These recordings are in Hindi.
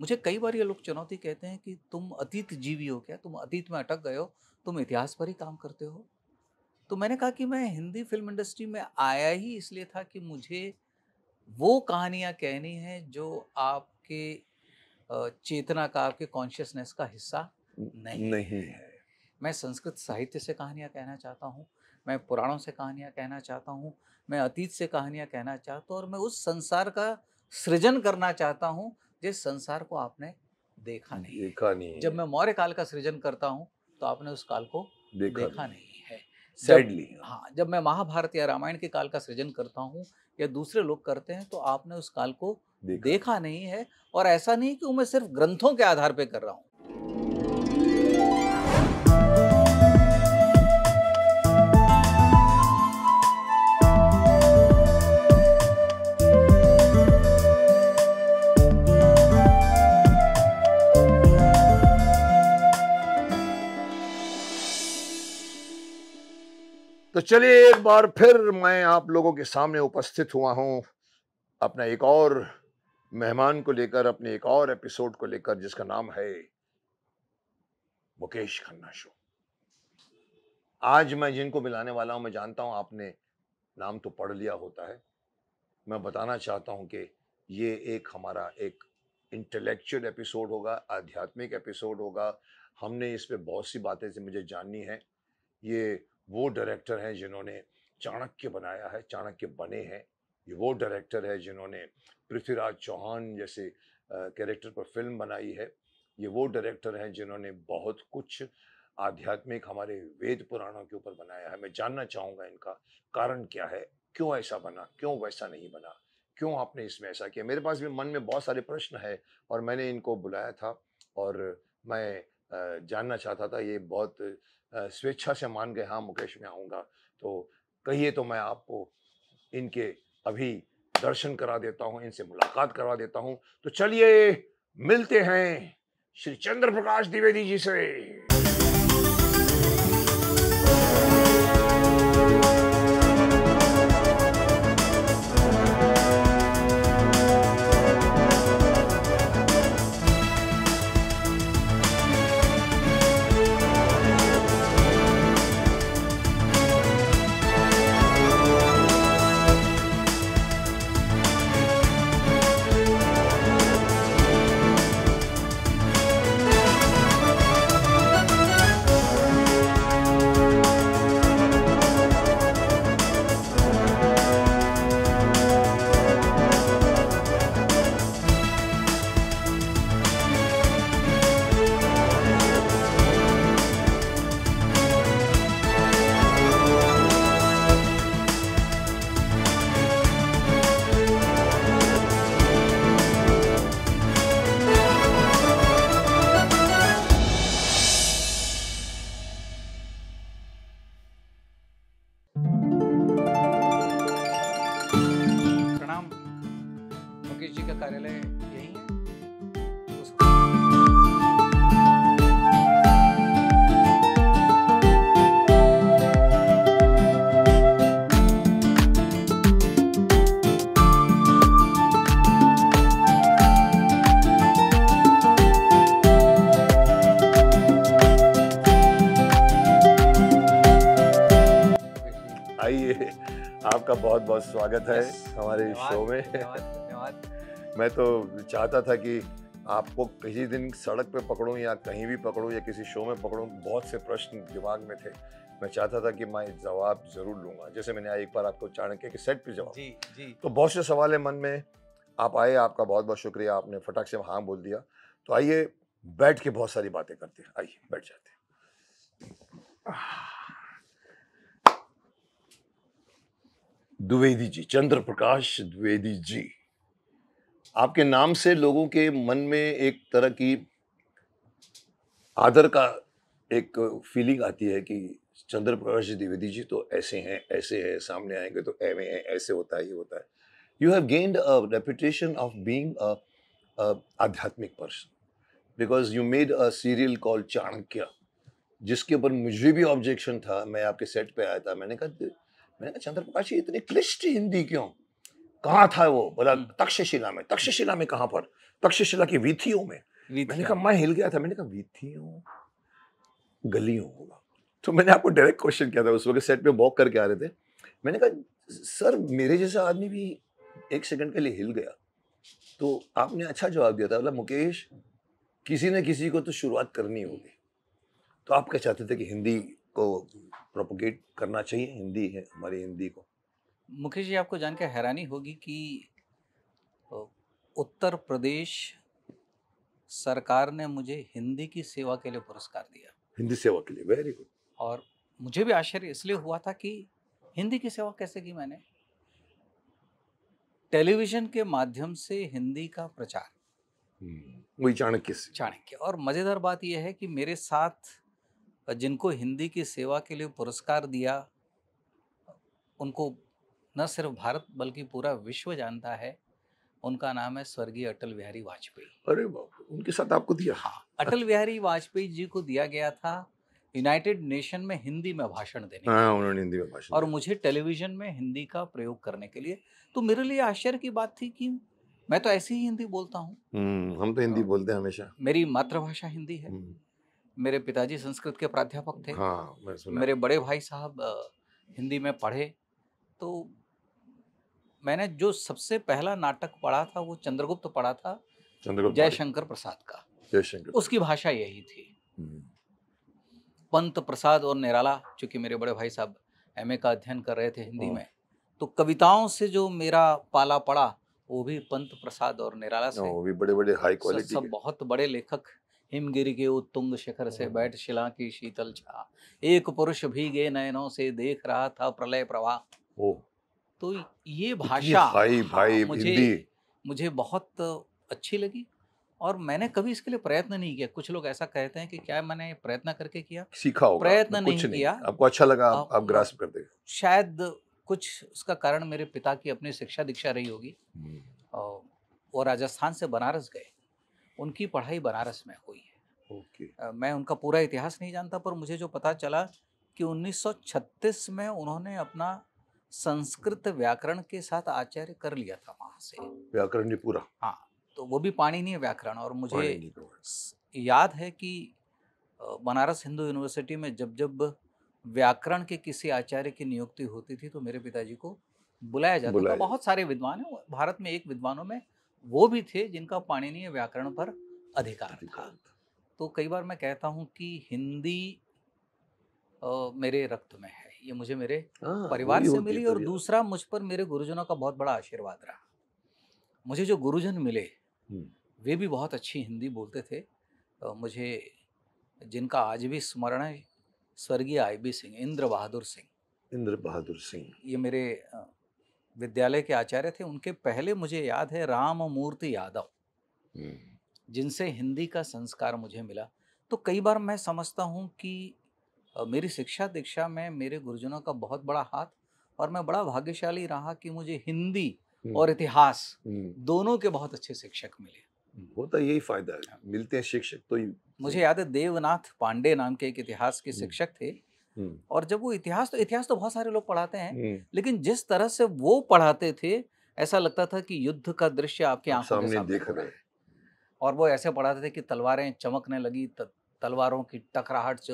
मुझे कई बार ये लोग चुनौती कहते हैं कि तुम अतीत जीवी हो क्या तुम अतीत में अटक गए हो तुम इतिहास पर ही काम करते हो तो मैंने कहा कि मैं हिंदी फिल्म इंडस्ट्री में आया ही इसलिए था कि मुझे वो कहानियाँ कहनी हैं जो आपके चेतना का आपके कॉन्शियसनेस का हिस्सा नहीं, नहीं है मैं संस्कृत साहित्य से कहानियाँ कहना चाहता हूँ मैं पुराणों से कहानियाँ कहना चाहता हूँ मैं अतीत से कहानियाँ कहना चाहता हूँ और मैं उस संसार का सृजन करना चाहता हूँ जिस संसार को आपने देखा नहीं देखा नहीं जब मैं मौर्य काल का सृजन करता हूँ तो आपने उस काल को देखा, देखा नहीं, नहीं है सैडली हाँ।, हाँ जब मैं महाभारत या रामायण के काल का सृजन करता हूँ या दूसरे लोग करते हैं तो आपने उस काल को देखा, देखा नहीं है और ऐसा नहीं कि मैं सिर्फ ग्रंथों के आधार पर कर रहा हूँ तो चलिए एक बार फिर मैं आप लोगों के सामने उपस्थित हुआ हूँ अपना एक और मेहमान को लेकर अपने एक और एपिसोड को लेकर जिसका नाम है मुकेश खन्ना शो आज मैं जिनको मिलाने वाला हूँ मैं जानता हूँ आपने नाम तो पढ़ लिया होता है मैं बताना चाहता हूँ कि ये एक हमारा एक इंटेलेक्चुअल एपिसोड होगा आध्यात्मिक एपिसोड होगा हमने इस पर बहुत सी बातें से मुझे जाननी है ये वो डायरेक्टर हैं जिन्होंने चाणक्य बनाया है चाणक्य बने हैं ये वो डायरेक्टर है जिन्होंने पृथ्वीराज चौहान जैसे कैरेक्टर पर फिल्म बनाई है ये वो डायरेक्टर हैं जिन्होंने बहुत कुछ आध्यात्मिक हमारे वेद पुराणों के ऊपर बनाया है मैं जानना चाहूँगा इनका कारण क्या है क्यों ऐसा बना क्यों वैसा नहीं बना क्यों आपने इसमें ऐसा किया मेरे पास भी मन में बहुत सारे प्रश्न है और मैंने इनको बुलाया था और मैं जानना चाहता था ये बहुत स्वेच्छा से मान गए हाँ मुकेश में आऊँगा तो कहिए तो मैं आपको इनके अभी दर्शन करा देता हूँ इनसे मुलाकात करवा देता हूँ तो चलिए मिलते हैं श्री चंद्र प्रकाश द्विवेदी जी से आपका बहुत बहुत स्वागत है हमारे शो में मैं तो चाहता था कि आपको किसी दिन सड़क पे पकड़ूं या कहीं भी पकड़ूं या किसी शो में पकड़ूं बहुत से प्रश्न दिमाग में थे मैं चाहता था कि मैं जवाब जरूर लूंगा जैसे मैंने एक बार आपको चाणक्य के सेट पे जवाब जी जी तो बहुत से सवाल है मन में आप आए आपका बहुत बहुत शुक्रिया आपने फटाक से हाँ बोल दिया तो आइए बैठ के बहुत सारी बातें करते हैं आइए बैठ जाते हैं द्विवेदी जी चंद्र प्रकाश द्विवेदी जी आपके नाम से लोगों के मन में एक तरह की आदर का एक फीलिंग आती है कि चंद्र प्रकाश द्विवेदी जी तो ऐसे हैं ऐसे हैं सामने आएंगे तो ऐवे हैं ऐसे होता है ये होता है you have gained a reputation of being आध्यात्मिक person because you made a serial call Chanakya जिसके ऊपर मुझे भी ऑब्जेक्शन था मैं आपके सेट पे आया था मैंने कहा मैंने कहा चंद्रप्रकाश इतनी क्लिष्ट हिंदी क्यों कहा था वो बोला हम्म। तक्षशिला में तक्षशिला में कहा पर तक्षशिला की वीथियों में मैंने कहा मैं हिल गया था मैंने कहा वीथियों गलियों होगा तो मैंने आपको डायरेक्ट क्वेश्चन किया था उस वक्त सेट में वॉक करके आ रहे थे मैंने कहा सर मेरे जैसा आदमी भी एक सेकंड के लिए हिल गया तो आपने अच्छा जवाब दिया था बोला मुकेश किसी ने किसी को तो शुरुआत करनी होगी तो आप क्या चाहते थे कि हिंदी को प्रोपोगेट करना चाहिए हिंदी है हमारी हिंदी को मुकेश जी आपको जानकर हैरानी होगी कि उत्तर प्रदेश सरकार ने मुझे हिंदी की सेवा के लिए पुरस्कार दिया हिंदी सेवा के लिए वेरी गुड और मुझे भी आश्चर्य इसलिए हुआ था कि हिंदी की सेवा कैसे की मैंने टेलीविजन के माध्यम से हिंदी का प्रचार हम्म, वही चाणक्य से चाणक्य और मजेदार बात यह है कि मेरे साथ जिनको हिंदी की सेवा के लिए पुरस्कार दिया उनको न सिर्फ भारत बल्कि पूरा विश्व जानता है उनका नाम है स्वर्गीय अटल बिहारी वाजपेयी अरे उनके साथ आपको दिया हाँ अटल बिहारी वाजपेयी जी को दिया गया था यूनाइटेड नेशन में हिंदी में भाषण देने आ, हाँ, उन्होंने हिंदी में भाषण और मुझे टेलीविजन में हिंदी का प्रयोग करने के लिए तो मेरे लिए आश्चर्य की बात थी कि मैं तो ऐसी ही हिंदी बोलता हूँ हम्म, हम तो हिंदी हाँ। बोलते हैं हमेशा मेरी मातृभाषा हिंदी है हम्म। मेरे पिताजी संस्कृत के प्राध्यापक थे हाँ, मैं सुना मेरे बड़े भाई साहब हिंदी में पढ़े तो मैंने जो सबसे पहला नाटक पढ़ा था वो चंद्रगुप्त पढ़ा था चंद्रगुप्त जयशंकर प्रसाद का जयशंकर उसकी भाषा यही थी हम्म। पंत प्रसाद और निराला चूंकि मेरे बड़े भाई साहब एम का अध्ययन कर रहे थे हिंदी हाँ। में तो कविताओं से जो मेरा पाला पड़ा वो भी पंत प्रसाद और निराला हाँ, से वो भी बड़े बड़े हाई क्वालिटी सब बहुत बड़े लेखक हिमगिर के उत्तुंग शिखर से बैठ शिला की शीतल छा एक पुरुष भीगे नयनों से देख रहा था प्रलय प्रवाह तो ये भाषा भाई भाई मुझे मुझे बहुत अच्छी लगी और मैंने कभी इसके लिए प्रयत्न नहीं किया कुछ लोग ऐसा कहते हैं कि क्या मैंने प्रयत्न करके किया सीखा होगा प्रयत्न नहीं, नहीं किया आपको अच्छा लगा आप, आप ग्रास कर दे शायद कुछ उसका कारण मेरे पिता की अपनी शिक्षा दीक्षा रही होगी हम्म। और वो राजस्थान से बनारस गए उनकी पढ़ाई बनारस में हुई है okay. मैं उनका पूरा इतिहास नहीं जानता पर मुझे जो पता चला कि 1936 में उन्होंने अपना संस्कृत व्याकरण के साथ आचार्य कर लिया था वहां से व्याकरण पूरा हाँ तो वो भी है व्याकरण और मुझे तो याद है कि बनारस हिंदू यूनिवर्सिटी में जब जब व्याकरण के किसी आचार्य की नियुक्ति होती थी तो मेरे पिताजी को बुलाया जाता बुलाया। था बहुत सारे विद्वान हैं भारत में एक विद्वानों में वो भी थे जिनका पाणिनीय व्याकरण पर अधिकार था तो कई बार मैं कहता हूँ कि हिंदी आ, मेरे रक्त में है ये मुझे मेरे आ, हाँ, परिवार से मिली और दूसरा मुझ पर मेरे गुरुजनों का बहुत बड़ा आशीर्वाद रहा मुझे जो गुरुजन मिले वे भी बहुत अच्छी हिंदी बोलते थे तो मुझे जिनका आज भी स्मरण है स्वर्गीय आई बी सिंह इंद्र बहादुर सिंह इंद्र बहादुर सिंह ये मेरे विद्यालय के आचार्य थे उनके पहले मुझे याद है राम मूर्ति यादव जिनसे हिंदी का संस्कार मुझे मिला तो कई बार मैं समझता हूँ कि मेरी शिक्षा दीक्षा में मेरे गुरुजनों का बहुत बड़ा हाथ और मैं बड़ा भाग्यशाली रहा कि मुझे हिंदी और इतिहास दोनों के बहुत अच्छे शिक्षक मिले होता तो यही फायदा है मिलते हैं शिक्षक तो मुझे याद है देवनाथ पांडे नाम के एक इतिहास के शिक्षक थे हम्म। और जब वो इतिहास तो इतिहास तो बहुत सारे लोग पढ़ाते हैं हम्म। लेकिन जिस तरह से वो पढ़ाते थे ऐसा लगता था कि युद्ध का दृश्य आपके आंखों के सामने देख रहे और वो ऐसे पढ़ाते थे कि तलवारें चमकने लगी तलवारों की टकराहट से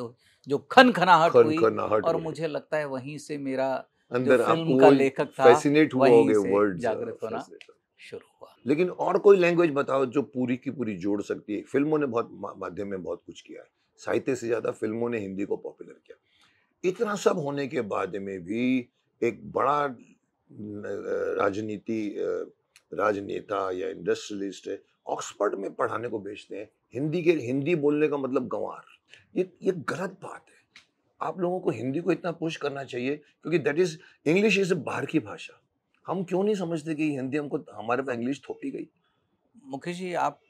जो खन खनाहट खन हुई खनाहट और मुझे लगता है वहीं से मेरा अंदर फिल्म का लेखक था फैसिनेट हुआ वहीं से वर्ड जागृत uh, होना शुरू हुआ लेकिन और कोई लैंग्वेज बताओ जो पूरी की पूरी जोड़ सकती है फिल्मों ने बहुत माध्यम में बहुत कुछ किया है साहित्य से ज़्यादा फिल्मों ने हिंदी को पॉपुलर किया इतना सब होने के बाद में भी एक बड़ा राजनीति राजनेता या इंडस्ट्रियलिस्ट है ऑक्सफर्ड में पढ़ाने को भेजते हैं हिंदी के हिंदी बोलने का मतलब गंवार ये ये गलत बात है आप लोगों को हिंदी को इतना पुश करना चाहिए क्योंकि दैट इज इंग्लिश इज बाहर की भाषा हम क्यों नहीं समझते कि हिंदी हमको हमारे पास इंग्लिश थोपी गई मुकेश जी आप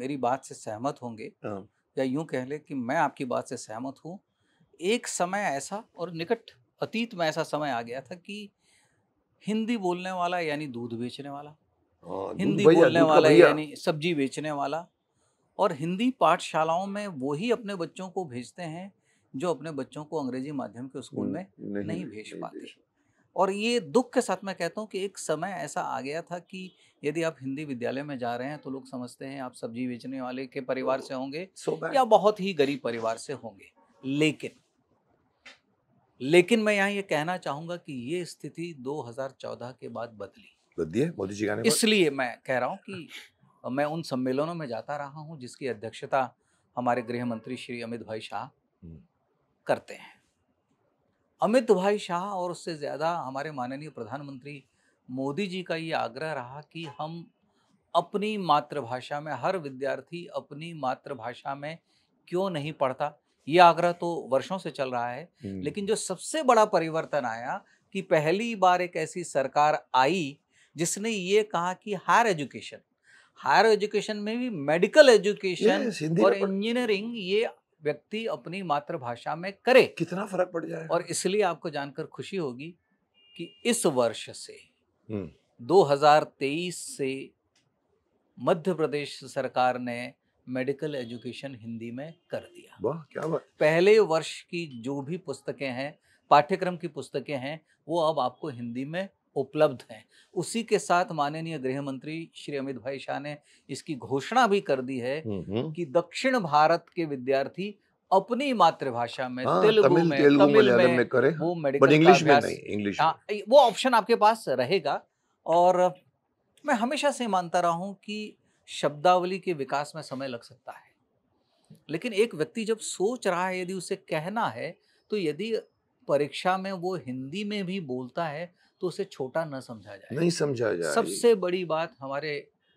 मेरी बात से सहमत होंगे हाँ। या यूं कह ले कि मैं आपकी बात से सहमत हूँ एक समय ऐसा और निकट अतीत में ऐसा समय आ गया था कि हिंदी बोलने वाला यानी दूध बेचने वाला हाँ, हिंदी बोलने वाला यानी सब्जी बेचने वाला और हिंदी पाठशालाओं में वो ही अपने बच्चों को भेजते हैं जो अपने बच्चों को अंग्रेजी माध्यम के स्कूल हम्म, में नहीं, नहीं भेज पाते और ये दुख के साथ मैं कहता हूँ कि एक समय ऐसा आ गया था कि यदि आप हिंदी विद्यालय में जा रहे हैं तो लोग समझते हैं आप सब्जी बेचने वाले के परिवार तो से होंगे या बहुत ही गरीब परिवार से होंगे लेकिन लेकिन मैं यहाँ ये कहना चाहूंगा कि ये स्थिति 2014 के बाद बदली बदली है मोदी जी का इसलिए मैं कह रहा हूँ कि हाँ। मैं उन सम्मेलनों में जाता रहा हूँ जिसकी अध्यक्षता हमारे गृह मंत्री श्री अमित भाई शाह हम्म। करते हैं अमित भाई शाह और उससे ज़्यादा हमारे माननीय प्रधानमंत्री मोदी जी का ये आग्रह रहा कि हम अपनी मातृभाषा में हर विद्यार्थी अपनी मातृभाषा में क्यों नहीं पढ़ता ये आग्रह तो वर्षों से चल रहा है लेकिन जो सबसे बड़ा परिवर्तन आया कि पहली बार एक ऐसी सरकार आई जिसने ये कहा कि हायर एजुकेशन हायर एजुकेशन में भी मेडिकल एजुकेशन और इंजीनियरिंग ये व्यक्ति अपनी मातृभाषा में करे कितना फर्क पड़ जाए और इसलिए आपको जानकर खुशी होगी कि इस वर्ष से 2023 से मध्य प्रदेश सरकार ने मेडिकल एजुकेशन हिंदी में कर दिया वाह क्या बात पहले वर्ष की जो भी पुस्तकें हैं पाठ्यक्रम की पुस्तकें हैं वो अब आपको हिंदी में उपलब्ध हैं उसी के साथ माननीय गृह मंत्री श्री अमित भाई शाह ने इसकी घोषणा भी कर दी है हम्म, हम्म। कि दक्षिण भारत के विद्यार्थी अपनी मातृभाषा में हाँ, तेलुगु में तेलुगु तमिल में, में करें वो मेडिकल इंग्लिश में नहीं इंग्लिश हाँ, वो ऑप्शन आपके पास रहेगा और मैं हमेशा से मानता रहा हूं कि शब्दावली के विकास में समय लग सकता है लेकिन एक व्यक्ति जब सोच रहा है यदि उसे कहना है तो यदि परीक्षा में वो हिंदी में भी बोलता है तो उसे छोटा न समझा जाए नहीं समझा जाए सबसे बड़ी बात हमारे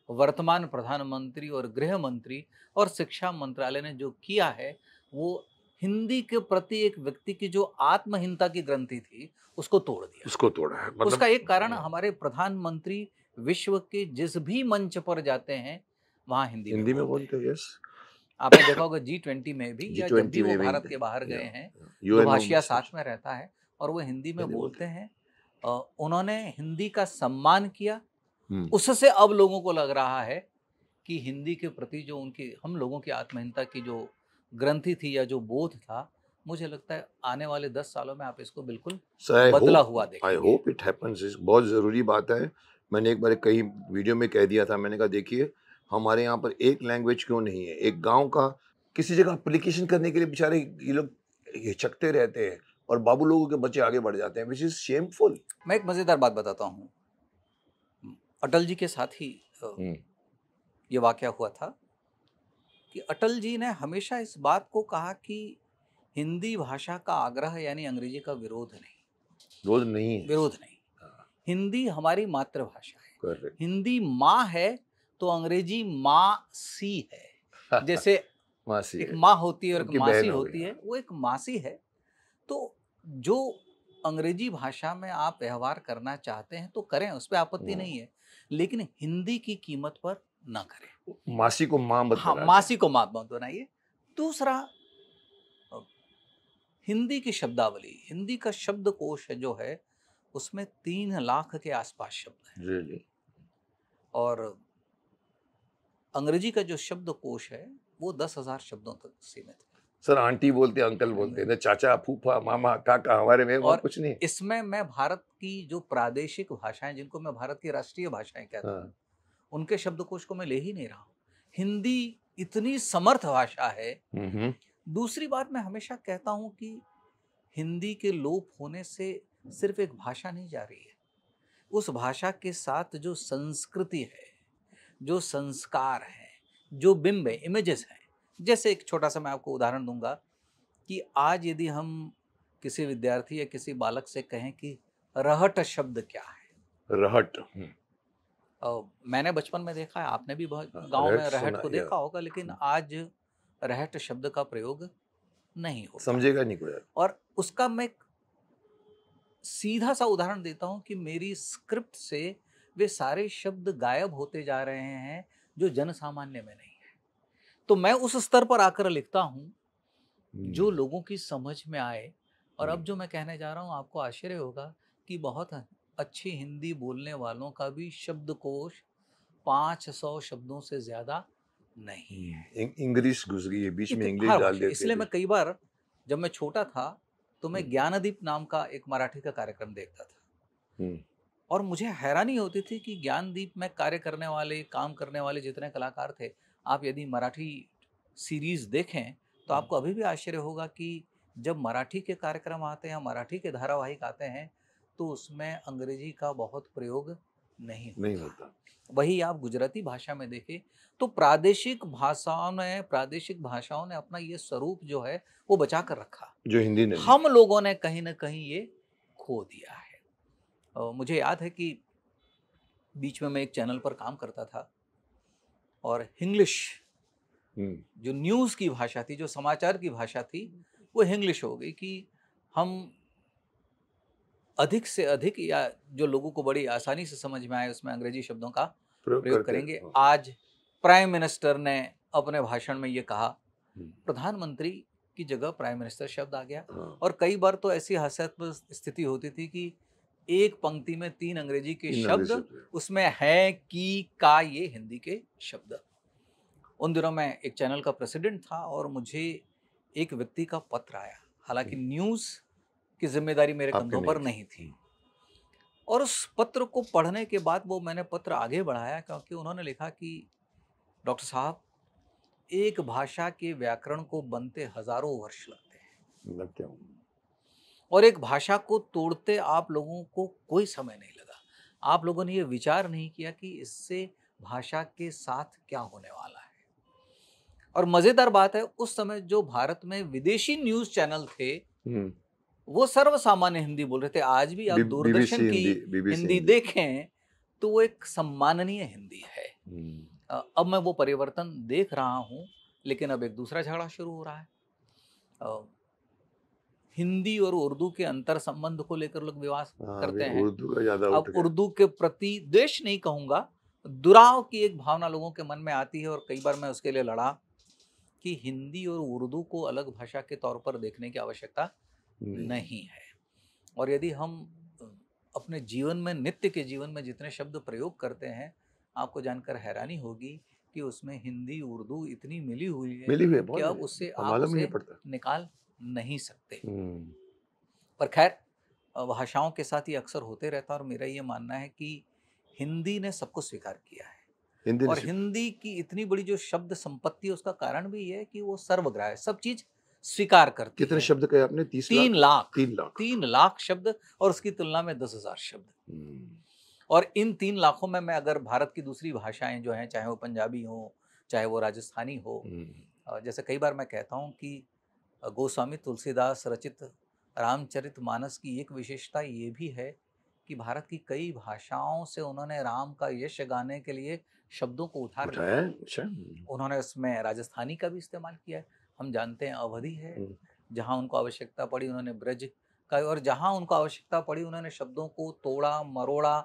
वर्तमान प्रधानमंत्री और गृह मंत्री और शिक्षा मंत्रालय ने जो किया है वो हिंदी के प्रति एक व्यक्ति की जो आत्महीनता की ग्रंथि थी उसको तोड़ दिया उसको तोड़ा है मतलब... उसका एक कारण हाँ। हमारे प्रधानमंत्री विश्व के जिस भी मंच पर जाते हैं वहाँ हिंदी हिंदी में बोलते हैं यस आपने देखा होगा जी ट्वेंटी में भी या जब भी वो भारत के बाहर गए हैं तो भाषिया साथ में रहता है और वो हिंदी में बोलते हैं उन्होंने हिंदी का सम्मान किया उससे अब लोगों को लग रहा है कि हिंदी के प्रति जो उनकी हम लोगों की आत्महीनता की जो ग्रंथि थी या जो बोध था मुझे लगता है आने वाले दस सालों में आप इसको बिल्कुल बदला hope, हुआ आई होप इट हैपेंस बहुत जरूरी बात है मैंने एक बार कहीं वीडियो में कह दिया था मैंने कहा देखिए हमारे यहाँ पर एक लैंग्वेज क्यों नहीं है एक गांव का किसी जगह अप्लीकेशन करने के लिए बेचारे ये लोग हिचकते रहते हैं और बाबू लोगों के बच्चे आगे बढ़ जाते हैं विच इज़ शेमफुल मैं एक मज़ेदार बात बताता हूँ अटल जी के साथ ही हम्म। ये वाक़ हुआ था कि अटल जी ने हमेशा इस बात को कहा कि हिंदी भाषा का आग्रह यानी अंग्रेजी का विरोध नहीं विरोध नहीं है विरोध नहीं हिंदी हमारी मातृभाषा है हिंदी माँ है तो अंग्रेजी माँ सी है जैसे मासी एक माँ होती है और एक मासी होती है वो एक मासी है तो जो अंग्रेजी भाषा में आप व्यवहार करना चाहते हैं तो करें उस पर आपत्ति हम्म। नहीं है लेकिन हिंदी की कीमत पर ना करें मासी को माँ हाँ मासी को माँ मत बनाइए दूसरा हिंदी की शब्दावली हिंदी का शब्द कोश जो है उसमें तीन लाख के आसपास शब्द हैं really? और अंग्रेजी का जो शब्द कोश है वो दस हजार शब्दों तक सीमित है सर आंटी बोलते अंकल बोलते हैं चाचा फूफा मामा काका हमारे में और कुछ नहीं इसमें मैं भारत की जो प्रादेशिक भाषाएं जिनको मैं भारत की राष्ट्रीय भाषाएं कहता हूँ हाँ। उनके शब्दकोश को मैं ले ही नहीं रहा हूँ हिंदी इतनी समर्थ भाषा है हम्म, हम्म। दूसरी बात मैं हमेशा कहता हूँ कि हिंदी के लोप होने से सिर्फ एक भाषा नहीं जा रही है उस भाषा के साथ जो संस्कृति है जो संस्कार है जो बिंब है इमेजेस हैं जैसे एक छोटा सा मैं आपको उदाहरण दूंगा कि आज यदि हम किसी विद्यार्थी या किसी बालक से कहें कि रहट शब्द क्या है रहट और हम्म। मैंने बचपन में देखा है आपने भी बहुत हाँ, गांव में रहट को देखा होगा लेकिन हम्म। आज रहट शब्द का प्रयोग नहीं हो समझेगा नहीं कोई और उसका मैं सीधा सा उदाहरण देता हूँ कि मेरी स्क्रिप्ट से वे सारे शब्द गायब होते जा रहे हैं जो जन सामान्य में नहीं है तो मैं उस स्तर पर आकर लिखता हूँ जो लोगों की समझ में आए और अब जो मैं कहने जा रहा हूँ आपको आश्चर्य होगा कि बहुत अच्छी हिंदी बोलने वालों का भी शब्दकोश पांच सौ शब्दों से ज़्यादा नहीं है इंग्लिश घुस गई है बीच में इंग्लिश हाँ, डाल इसलिए मैं कई बार जब मैं छोटा था तो मैं ज्ञानदीप नाम का एक मराठी का कार्यक्रम देखता था और मुझे हैरानी होती थी कि ज्ञानदीप में कार्य करने वाले काम करने वाले जितने कलाकार थे आप यदि मराठी सीरीज देखें तो आपको अभी भी आश्चर्य होगा कि जब मराठी के कार्यक्रम आते हैं मराठी के धारावाहिक आते हैं तो उसमें अंग्रेजी का बहुत प्रयोग नहीं नहीं होता वही आप गुजराती भाषा में देखें तो प्रादेशिक भाषाओं ने प्रादेशिक भाषाओं ने अपना ये स्वरूप जो है वो बचा कर रखा जो हिंदी ने हम लोगों ने कहीं ना कहीं ये खो दिया है और मुझे याद है कि बीच में मैं एक चैनल पर काम करता था और हिंग्लिश हम्म। जो न्यूज़ की भाषा थी जो समाचार की भाषा थी वो हिंग्लिश हो गई कि हम अधिक से अधिक या जो लोगों को बड़ी आसानी से समझ में आए उसमें अंग्रेजी शब्दों का प्रयोग करेंगे हाँ। आज प्राइम मिनिस्टर ने अपने भाषण में ये कहा प्रधानमंत्री की जगह प्राइम मिनिस्टर शब्द आ गया हाँ। और कई बार तो ऐसी हास्यात्मक स्थिति होती थी कि एक पंक्ति में तीन अंग्रेजी के शब्द हाँ। उसमें है की का ये हिंदी के शब्द उन दिनों में एक चैनल का प्रेसिडेंट था और मुझे एक व्यक्ति का पत्र आया हालांकि न्यूज़ की जिम्मेदारी मेरे कंधों पर नहीं थी और उस पत्र को पढ़ने के बाद वो मैंने पत्र आगे बढ़ाया क्योंकि उन्होंने लिखा कि डॉक्टर साहब एक भाषा के व्याकरण को बनते हजारों वर्ष लगते हैं लगते और एक भाषा को तोड़ते आप लोगों को कोई समय नहीं लगा आप लोगों ने ये विचार नहीं किया कि इससे भाषा के साथ क्या होने वाला है और मज़ेदार बात है उस समय जो भारत में विदेशी न्यूज़ चैनल थे हम्म। वो सर्व सामान्य हिंदी बोल रहे थे आज भी आप दूरदर्शन की हिंदी, हिंदी देखें तो वो एक सम्माननीय हिंदी है हम्म। अब मैं वो परिवर्तन देख रहा हूँ लेकिन अब एक दूसरा झगड़ा शुरू हो रहा है हिंदी और उर्दू के अंतर संबंध को लेकर लोग विवाद हाँ, करते हैं उर्दू का अब उर्दू के प्रति देश नहीं कहूंगा दुराव की एक भावना लोगों के मन में आती है और कई बार मैं उसके लिए लड़ा कि हिंदी और उर्दू को अलग भाषा के तौर पर देखने की आवश्यकता हम्म। नहीं है और यदि हम अपने जीवन में नित्य के जीवन में जितने शब्द प्रयोग करते हैं आपको जानकर हैरानी होगी कि उसमें हिंदी उर्दू इतनी मिली हुई है मिली हुई है, कि आप उससे आप निकाल नहीं सकते हम्म। पर खैर भाषाओं के साथ ये अक्सर होते रहता और मेरा ये मानना है कि हिंदी ने सबको स्वीकार किया है हिंदी और हिंदी की इतनी बड़ी जो शब्द संपत्ति है उसका कारण भी ये है कि वो सर्वग्राह है सब चीज स्वीकार करते कितने शब्द कहे आपने तीस तीन लाख तीन लाख तीन लाख शब्द और उसकी तुलना में दस हजार शब्द हम्म। और इन तीन लाखों में मैं अगर भारत की दूसरी भाषाएं जो हैं चाहे वो पंजाबी हो चाहे वो राजस्थानी हो हम्म। जैसे कई बार मैं कहता हूँ कि गोस्वामी तुलसीदास रचित रामचरित मानस की एक विशेषता ये भी है कि भारत की कई भाषाओं से उन्होंने राम का यश गाने के लिए शब्दों को उठा रखा है अच्छा। उन्होंने उसमें राजस्थानी का भी इस्तेमाल किया है हम जानते हैं अवधि है जहाँ उनको आवश्यकता पड़ी उन्होंने ब्रज का और जहाँ उनको आवश्यकता पड़ी उन्होंने शब्दों को तोड़ा मरोड़ा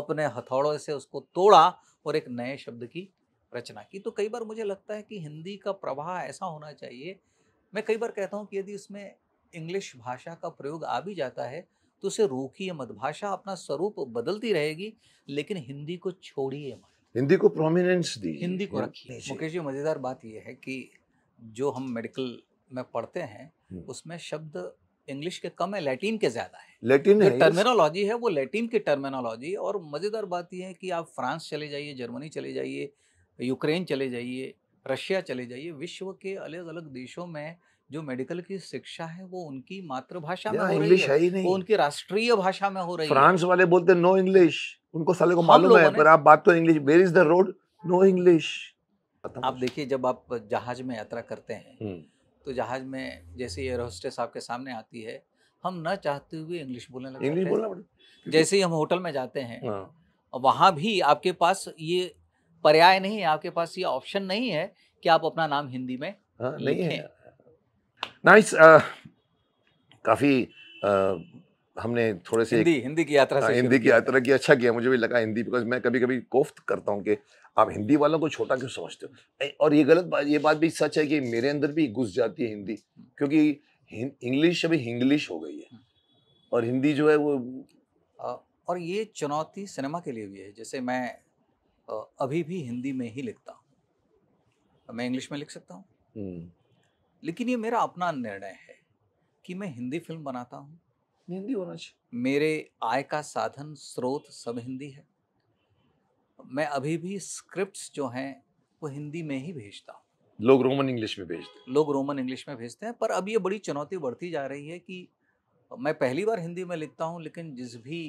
अपने हथौड़ों से उसको तोड़ा और एक नए शब्द की रचना की तो कई बार मुझे लगता है कि हिंदी का प्रवाह ऐसा होना चाहिए मैं कई बार कहता हूँ कि यदि उसमें इंग्लिश भाषा का प्रयोग आ भी जाता है तो उसे रोकिए मत भाषा अपना स्वरूप बदलती रहेगी लेकिन हिंदी को छोड़िए मत हिंदी को प्रोमिनेंस दी हिंदी को रखिए मुकेश जी मज़ेदार बात यह है कि जो हम मेडिकल में पढ़ते हैं हम्म। उसमें शब्द इंग्लिश के कम है लैटिन के ज्यादा है लैटिन है टर्मिनोलॉजी है वो लैटिन की टर्मिनोलॉजी और मज़ेदार बात यह है कि आप फ्रांस चले जाइए जर्मनी चले जाइए यूक्रेन चले जाइए रशिया चले जाइए विश्व के अलग अलग देशों में जो मेडिकल की शिक्षा है वो उनकी मातृभाषा में हो रही है, ही नहीं। वो उनकी राष्ट्रीय भाषा में हो रही है फ्रांस वाले बोलते नो इंग्लिश उनको साले को मालूम है पर आप बात तो English where is the road no English आप देखिए जब आप जहाज में यात्रा करते हैं हम्म। तो जहाज में जैसे एयर होस्टेस आपके सामने आती है हम ना चाहते हुए इंग्लिश बोलने लगते इंग्लिश बोलना पड़े जैसे ही हम होटल में जाते हैं हाँ। वहाँ भी आपके पास ये पर्याय नहीं है आपके पास ये ऑप्शन नहीं है कि आप अपना नाम हिंदी में हाँ, नहीं है नाइस uh, काफ़ी uh, हमने थोड़े से हिंदी हिंदी की यात्रा हाँ, से हिंदी की यात्रा की अच्छा किया मुझे भी लगा हिंदी बिकॉज मैं कभी कभी कोफ्त करता हूँ कि आप हिंदी वालों को छोटा क्यों समझते हो और ये गलत बात ये बात भी सच है कि मेरे अंदर भी घुस जाती है हिंदी क्योंकि इंग्लिश अभी इंग्लिश हो गई है हम्म। और हिंदी जो है वो और ये चुनौती सिनेमा के लिए भी है जैसे मैं अभी भी हिंदी में ही लिखता हूँ मैं इंग्लिश में लिख सकता हूँ हम्म। लेकिन ये मेरा अपना निर्णय है कि मैं हिंदी फिल्म बनाता हूँ हिंदी होना चाहिए मेरे आय का साधन स्रोत सब हिंदी है मैं अभी भी स्क्रिप्ट्स जो हैं वो हिंदी में ही भेजता हूँ लोग रोमन इंग्लिश में भेजते हैं लोग रोमन इंग्लिश में भेजते हैं पर अब ये बड़ी चुनौती बढ़ती जा रही है कि मैं पहली बार हिंदी में लिखता हूँ लेकिन जिस भी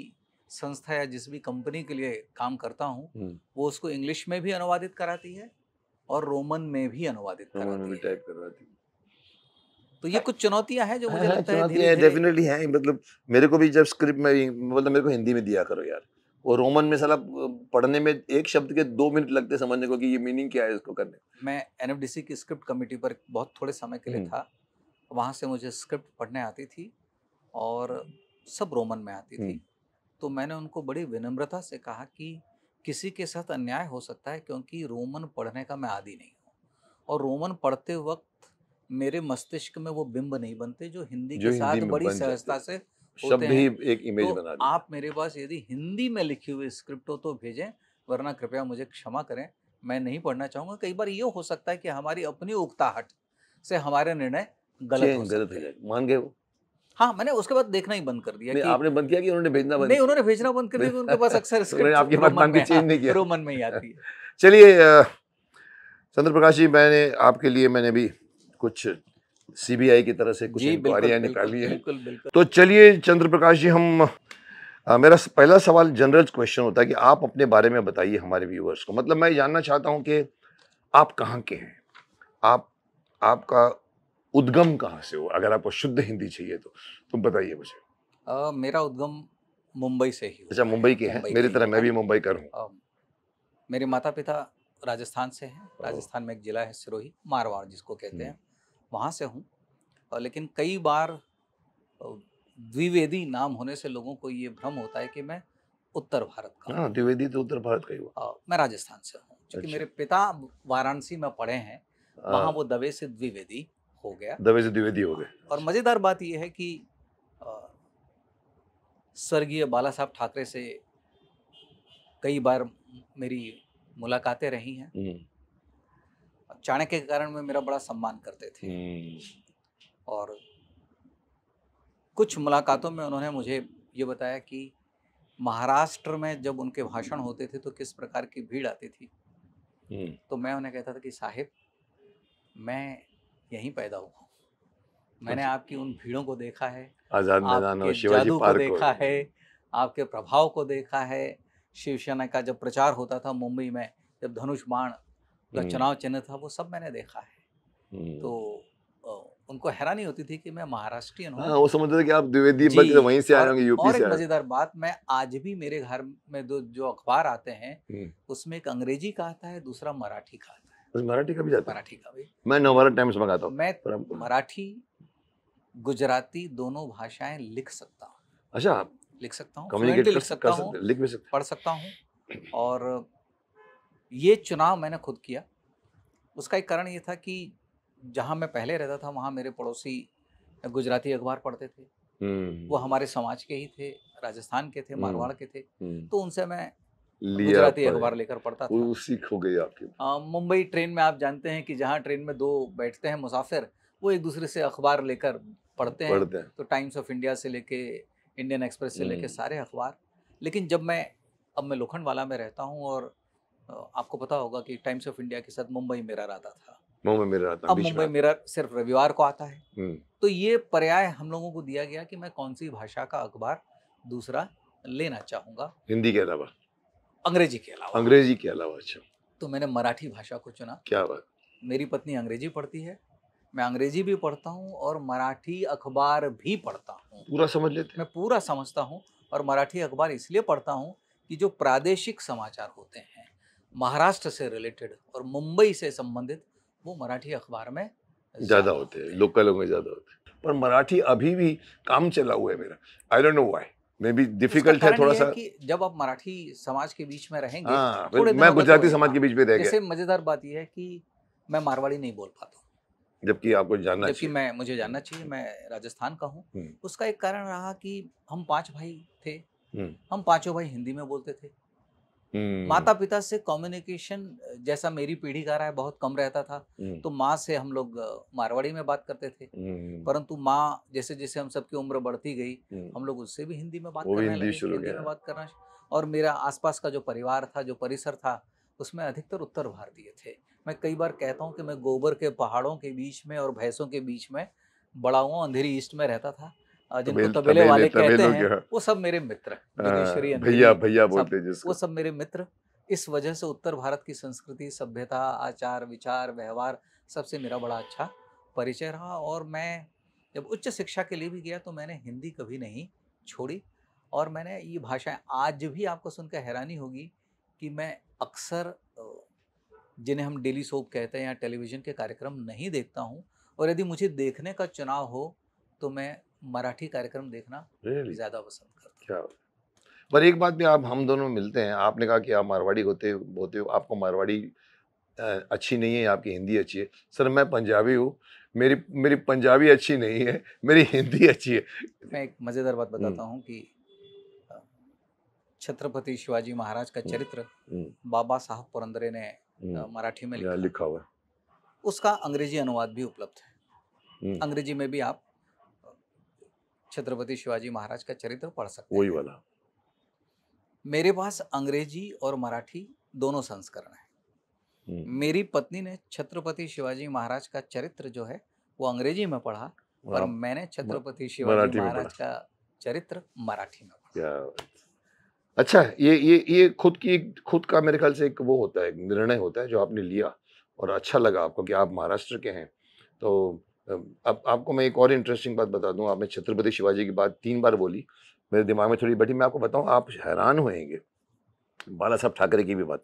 संस्था या जिस भी कंपनी के लिए काम करता हूँ हम्म। वो उसको इंग्लिश में भी अनुवादित कराती है और रोमन में भी अनुवादित कराती टाइप करवाती है तो ये कुछ चुनौतियां हैं जो मुझे हाँ, हाँ, लगता है डेफिनेटली हैं मतलब मेरे को भी जब स्क्रिप्ट में मतलब मेरे को हिंदी में दिया करो यार और रोमन में साला पढ़ने में एक शब्द के दो मिनट लगते समझने को कि ये मीनिंग क्या है इसको करने मैं एन की स्क्रिप्ट कमेटी पर बहुत थोड़े समय के लिए हम्म। था वहाँ से मुझे स्क्रिप्ट पढ़ने आती थी और सब रोमन में आती थी हम्म। तो मैंने उनको बड़ी विनम्रता से कहा कि किसी के साथ अन्याय हो सकता है क्योंकि रोमन पढ़ने का मैं आदि नहीं हूँ और रोमन पढ़ते वक्त मेरे मस्तिष्क में वो बिंब नहीं बनते जो हिंदी जो के हिंदी साथ बड़ी सहजता से शब्द ही एक इमेज तो बना आप मेरे पास यदि हिंदी में लिखी हुई स्क्रिप्ट हो तो भेजें वरना कृपया मुझे क्षमा करें मैं नहीं पढ़ना चाहूंगा कई बार ये हो सकता है कि हमारी अपनी उगताहट से हमारे निर्णय गलत हो गलत हो जाए मान गए वो हाँ मैंने उसके बाद देखना ही बंद कर दिया नहीं, कि आपने बंद किया कि उन्होंने भेजना बंद नहीं उन्होंने भेजना बंद कर दिया उनके पास अक्सर स्क्रिप्ट आपके पास मांग चेंज नहीं किया मन में ही आती है चलिए चंद्र प्रकाश जी मैंने आपके लिए मैंने भी कुछ सीबीआई की तरह से कुछ इंक्वायरियाँ निकाली हैं तो चलिए चंद्र प्रकाश जी हम आ, मेरा पहला सवाल जनरल क्वेश्चन होता है कि आप अपने बारे में बताइए हमारे व्यूअर्स को मतलब मैं जानना चाहता हूँ कि आप कहाँ के हैं आप आपका उद्गम कहाँ से हो अगर आपको शुद्ध हिंदी चाहिए तो तुम बताइए मुझे आ, मेरा उद्गम मुंबई से ही अच्छा मुंबई के हैं मेरी तरह मैं भी मुंबई का हूँ मेरे माता पिता राजस्थान से हैं राजस्थान में एक जिला है सिरोही मारवाड़ जिसको कहते हम्म। हैं वहाँ से हूँ लेकिन कई बार द्विवेदी नाम होने से लोगों को ये भ्रम होता है कि मैं उत्तर भारत का हाँ द्विवेदी तो उत्तर भारत का ही हुआ मैं राजस्थान से हूँ क्योंकि अच्छा। मेरे पिता वाराणसी में पढ़े हैं वहाँ वो दवे से द्विवेदी हो गया दवे से द्विवेदी हो गए और मज़ेदार बात यह है कि स्वर्गीय बाला साहब ठाकरे से कई बार मेरी मुलाकातें रही हैं हम्म। चाणक्य के कारण में मेरा बड़ा सम्मान करते थे हम्म। और कुछ मुलाकातों में उन्होंने मुझे ये बताया कि महाराष्ट्र में जब उनके भाषण होते थे तो किस प्रकार की भीड़ आती थी हम्म। तो मैं उन्हें कहता था कि साहिब मैं यहीं पैदा हुआ हूँ मैंने अच्छा। आपकी उन भीड़ों को देखा है आजाद मैदान और शिवाजी पार्क को देखा है आपके प्रभाव को देखा है शिवसेना का जब प्रचार होता था मुंबई में जब धनुष बाण जो हम्म। चुनाव चिन्ह था वो सब मैंने देखा है तो हम्म। उनको हैरानी होती थी कि मैं महाराष्ट्रियन हूँ हाँ, वो समझते थे कि आप द्विवेदी वहीं से आए होंगे यूपी और एक मजेदार बात मैं आज भी मेरे घर में दो जो अखबार आते हैं हम्म। उसमें एक अंग्रेजी का आता है दूसरा मराठी का आता है तो मराठी का भी जाता मराठी का भी मैं नवभारत टाइम्स मंगाता हूँ मैं मराठी गुजराती दोनों भाषाएं लिख सकता हूँ अच्छा लिख सकता हूँ लिख सकता हूँ पढ़ सकता हूँ और ये चुनाव मैंने खुद किया उसका एक कारण ये था कि जहाँ मैं पहले रहता था वहाँ मेरे पड़ोसी गुजराती अखबार पढ़ते थे हम्म। वो हमारे समाज के ही थे राजस्थान के थे हम्म। मारवाड़ के थे हम्म। तो उनसे मैं गुजराती अखबार लेकर पढ़ता था सीख हो गई आपकी मुंबई ट्रेन में आप जानते हैं कि जहाँ ट्रेन में दो बैठते हैं मुसाफिर वो एक दूसरे से अखबार लेकर पढ़ते हैं तो टाइम्स ऑफ इंडिया से लेके इंडियन एक्सप्रेस से लेके सारे अखबार लेकिन जब मैं अब मैं लोखंडवाला में रहता हूँ और आपको पता होगा कि टाइम्स ऑफ इंडिया के साथ मुंबई मिरर आता था मुंबई मिरर आता अब मुंबई मिरर सिर्फ रविवार को आता है हम्म। तो ये पर्याय हम लोगों को दिया गया कि मैं कौन सी भाषा का अखबार दूसरा लेना चाहूंगा हिंदी के अलावा अंग्रेजी के अलावा अंग्रेजी के अलावा अच्छा तो मैंने मराठी भाषा को चुना क्या बात मेरी पत्नी अंग्रेजी पढ़ती है मैं अंग्रेजी भी पढ़ता हूँ और मराठी अखबार भी पढ़ता हूँ पूरा समझ लेते मैं पूरा समझता हूँ और मराठी अखबार इसलिए पढ़ता हूँ कि जो प्रादेशिक समाचार होते हैं महाराष्ट्र से रिलेटेड और मुंबई से संबंधित वो मराठी अखबार में ज़्यादा होते हैं लोकलों में ज़्यादा होते हैं पर मराठी अभी भी काम चला हुआ है मेरा I don't know why may be difficult है थोड़ा सा कि जब आप मराठी समाज के बीच में रहेंगे आ, हाँ, थोड़े मैं तो गुजराती समाज के बीच में रहेंगे जैसे मजेदार बात यह है कि मैं मारवाड़ी नहीं बोल पाता जबकि आपको जानना जबकि मैं मुझे जानना चाहिए मैं राजस्थान का हूँ हम्म। उसका एक कारण रहा कि हम पांच भाई थे हम्म। हम पांचों भाई हिंदी में बोलते थे हम्म। माता पिता से कम्युनिकेशन जैसा मेरी पीढ़ी का रहा है बहुत कम रहता था तो हम्म। माँ से हम लोग मारवाड़ी में बात करते थे हम्म। परंतु माँ जैसे जैसे हम सबकी उम्र बढ़ती गई हम लोग उससे भी हिंदी में बात करने लगे हिंदी में बात करना और मेरा आसपास का जो परिवार था जो परिसर था उसमें अधिकतर उत्तर भारतीय थे मैं कई बार कहता हूँ कि मैं गोबर के पहाड़ों के बीच में और भैंसों के बीच में बड़ा हुआ अंधेरी ईस्ट में रहता था तो जिनको तबेले वाले कहते हैं वो सब मेरे मित्र हाँ, भैया भैया बोलते हैं वो सब मेरे मित्र इस वजह से उत्तर भारत की संस्कृति सभ्यता आचार विचार व्यवहार सबसे मेरा बड़ा अच्छा परिचय रहा और मैं जब उच्च शिक्षा के लिए भी गया तो मैंने हिंदी कभी नहीं छोड़ी और मैंने ये भाषाएं आज भी आपको सुनकर हैरानी होगी कि मैं अक्सर जिन्हें हम डेली सोप कहते हैं या टेलीविज़न के कार्यक्रम नहीं देखता हूँ और यदि मुझे देखने का चुनाव हो तो मैं मराठी कार्यक्रम देखना really? ज्यादा पसंद करते क्या पर एक बात भी आप हम दोनों मिलते हैं आपने कहा कि आप मारवाड़ी होते होते हो आपको मारवाड़ी अच्छी नहीं है आपकी हिंदी अच्छी है सर मैं पंजाबी हूँ मेरी मेरी पंजाबी अच्छी नहीं है मेरी हिंदी अच्छी है मैं एक मज़ेदार बात बताता हम्म। हूँ कि छत्रपति शिवाजी महाराज का हम्म। चरित्र हम्म। बाबा साहब पुरंदरे ने मराठी में लिखा, लिखा हुआ उसका अंग्रेजी अनुवाद भी उपलब्ध है अंग्रेजी में भी आप छत्रपति शिवाजी महाराज का चरित्र पढ़ सकते वही वाला मेरे पास अंग्रेजी और मराठी दोनों संस्करण है हम्म। मेरी पत्नी ने छत्रपति शिवाजी महाराज का चरित्र जो है वो अंग्रेजी में पढ़ा और हाँ। मैंने छत्रपति शिवाजी महाराज का चरित्र मराठी में पढ़ा अच्छा ये ये ये खुद की खुद का मेरे ख्याल से एक वो होता है निर्णय होता है जो आपने लिया और अच्छा लगा आपको कि आप महाराष्ट्र के हैं तो अब आपको मैं एक और इंटरेस्टिंग बात बता दूं आपने छत्रपति शिवाजी की बात तीन बार बोली मेरे दिमाग में थोड़ी बैठी मैं आपको बताऊं आप हैरान होएंगे बाला साहब ठाकरे की भी बात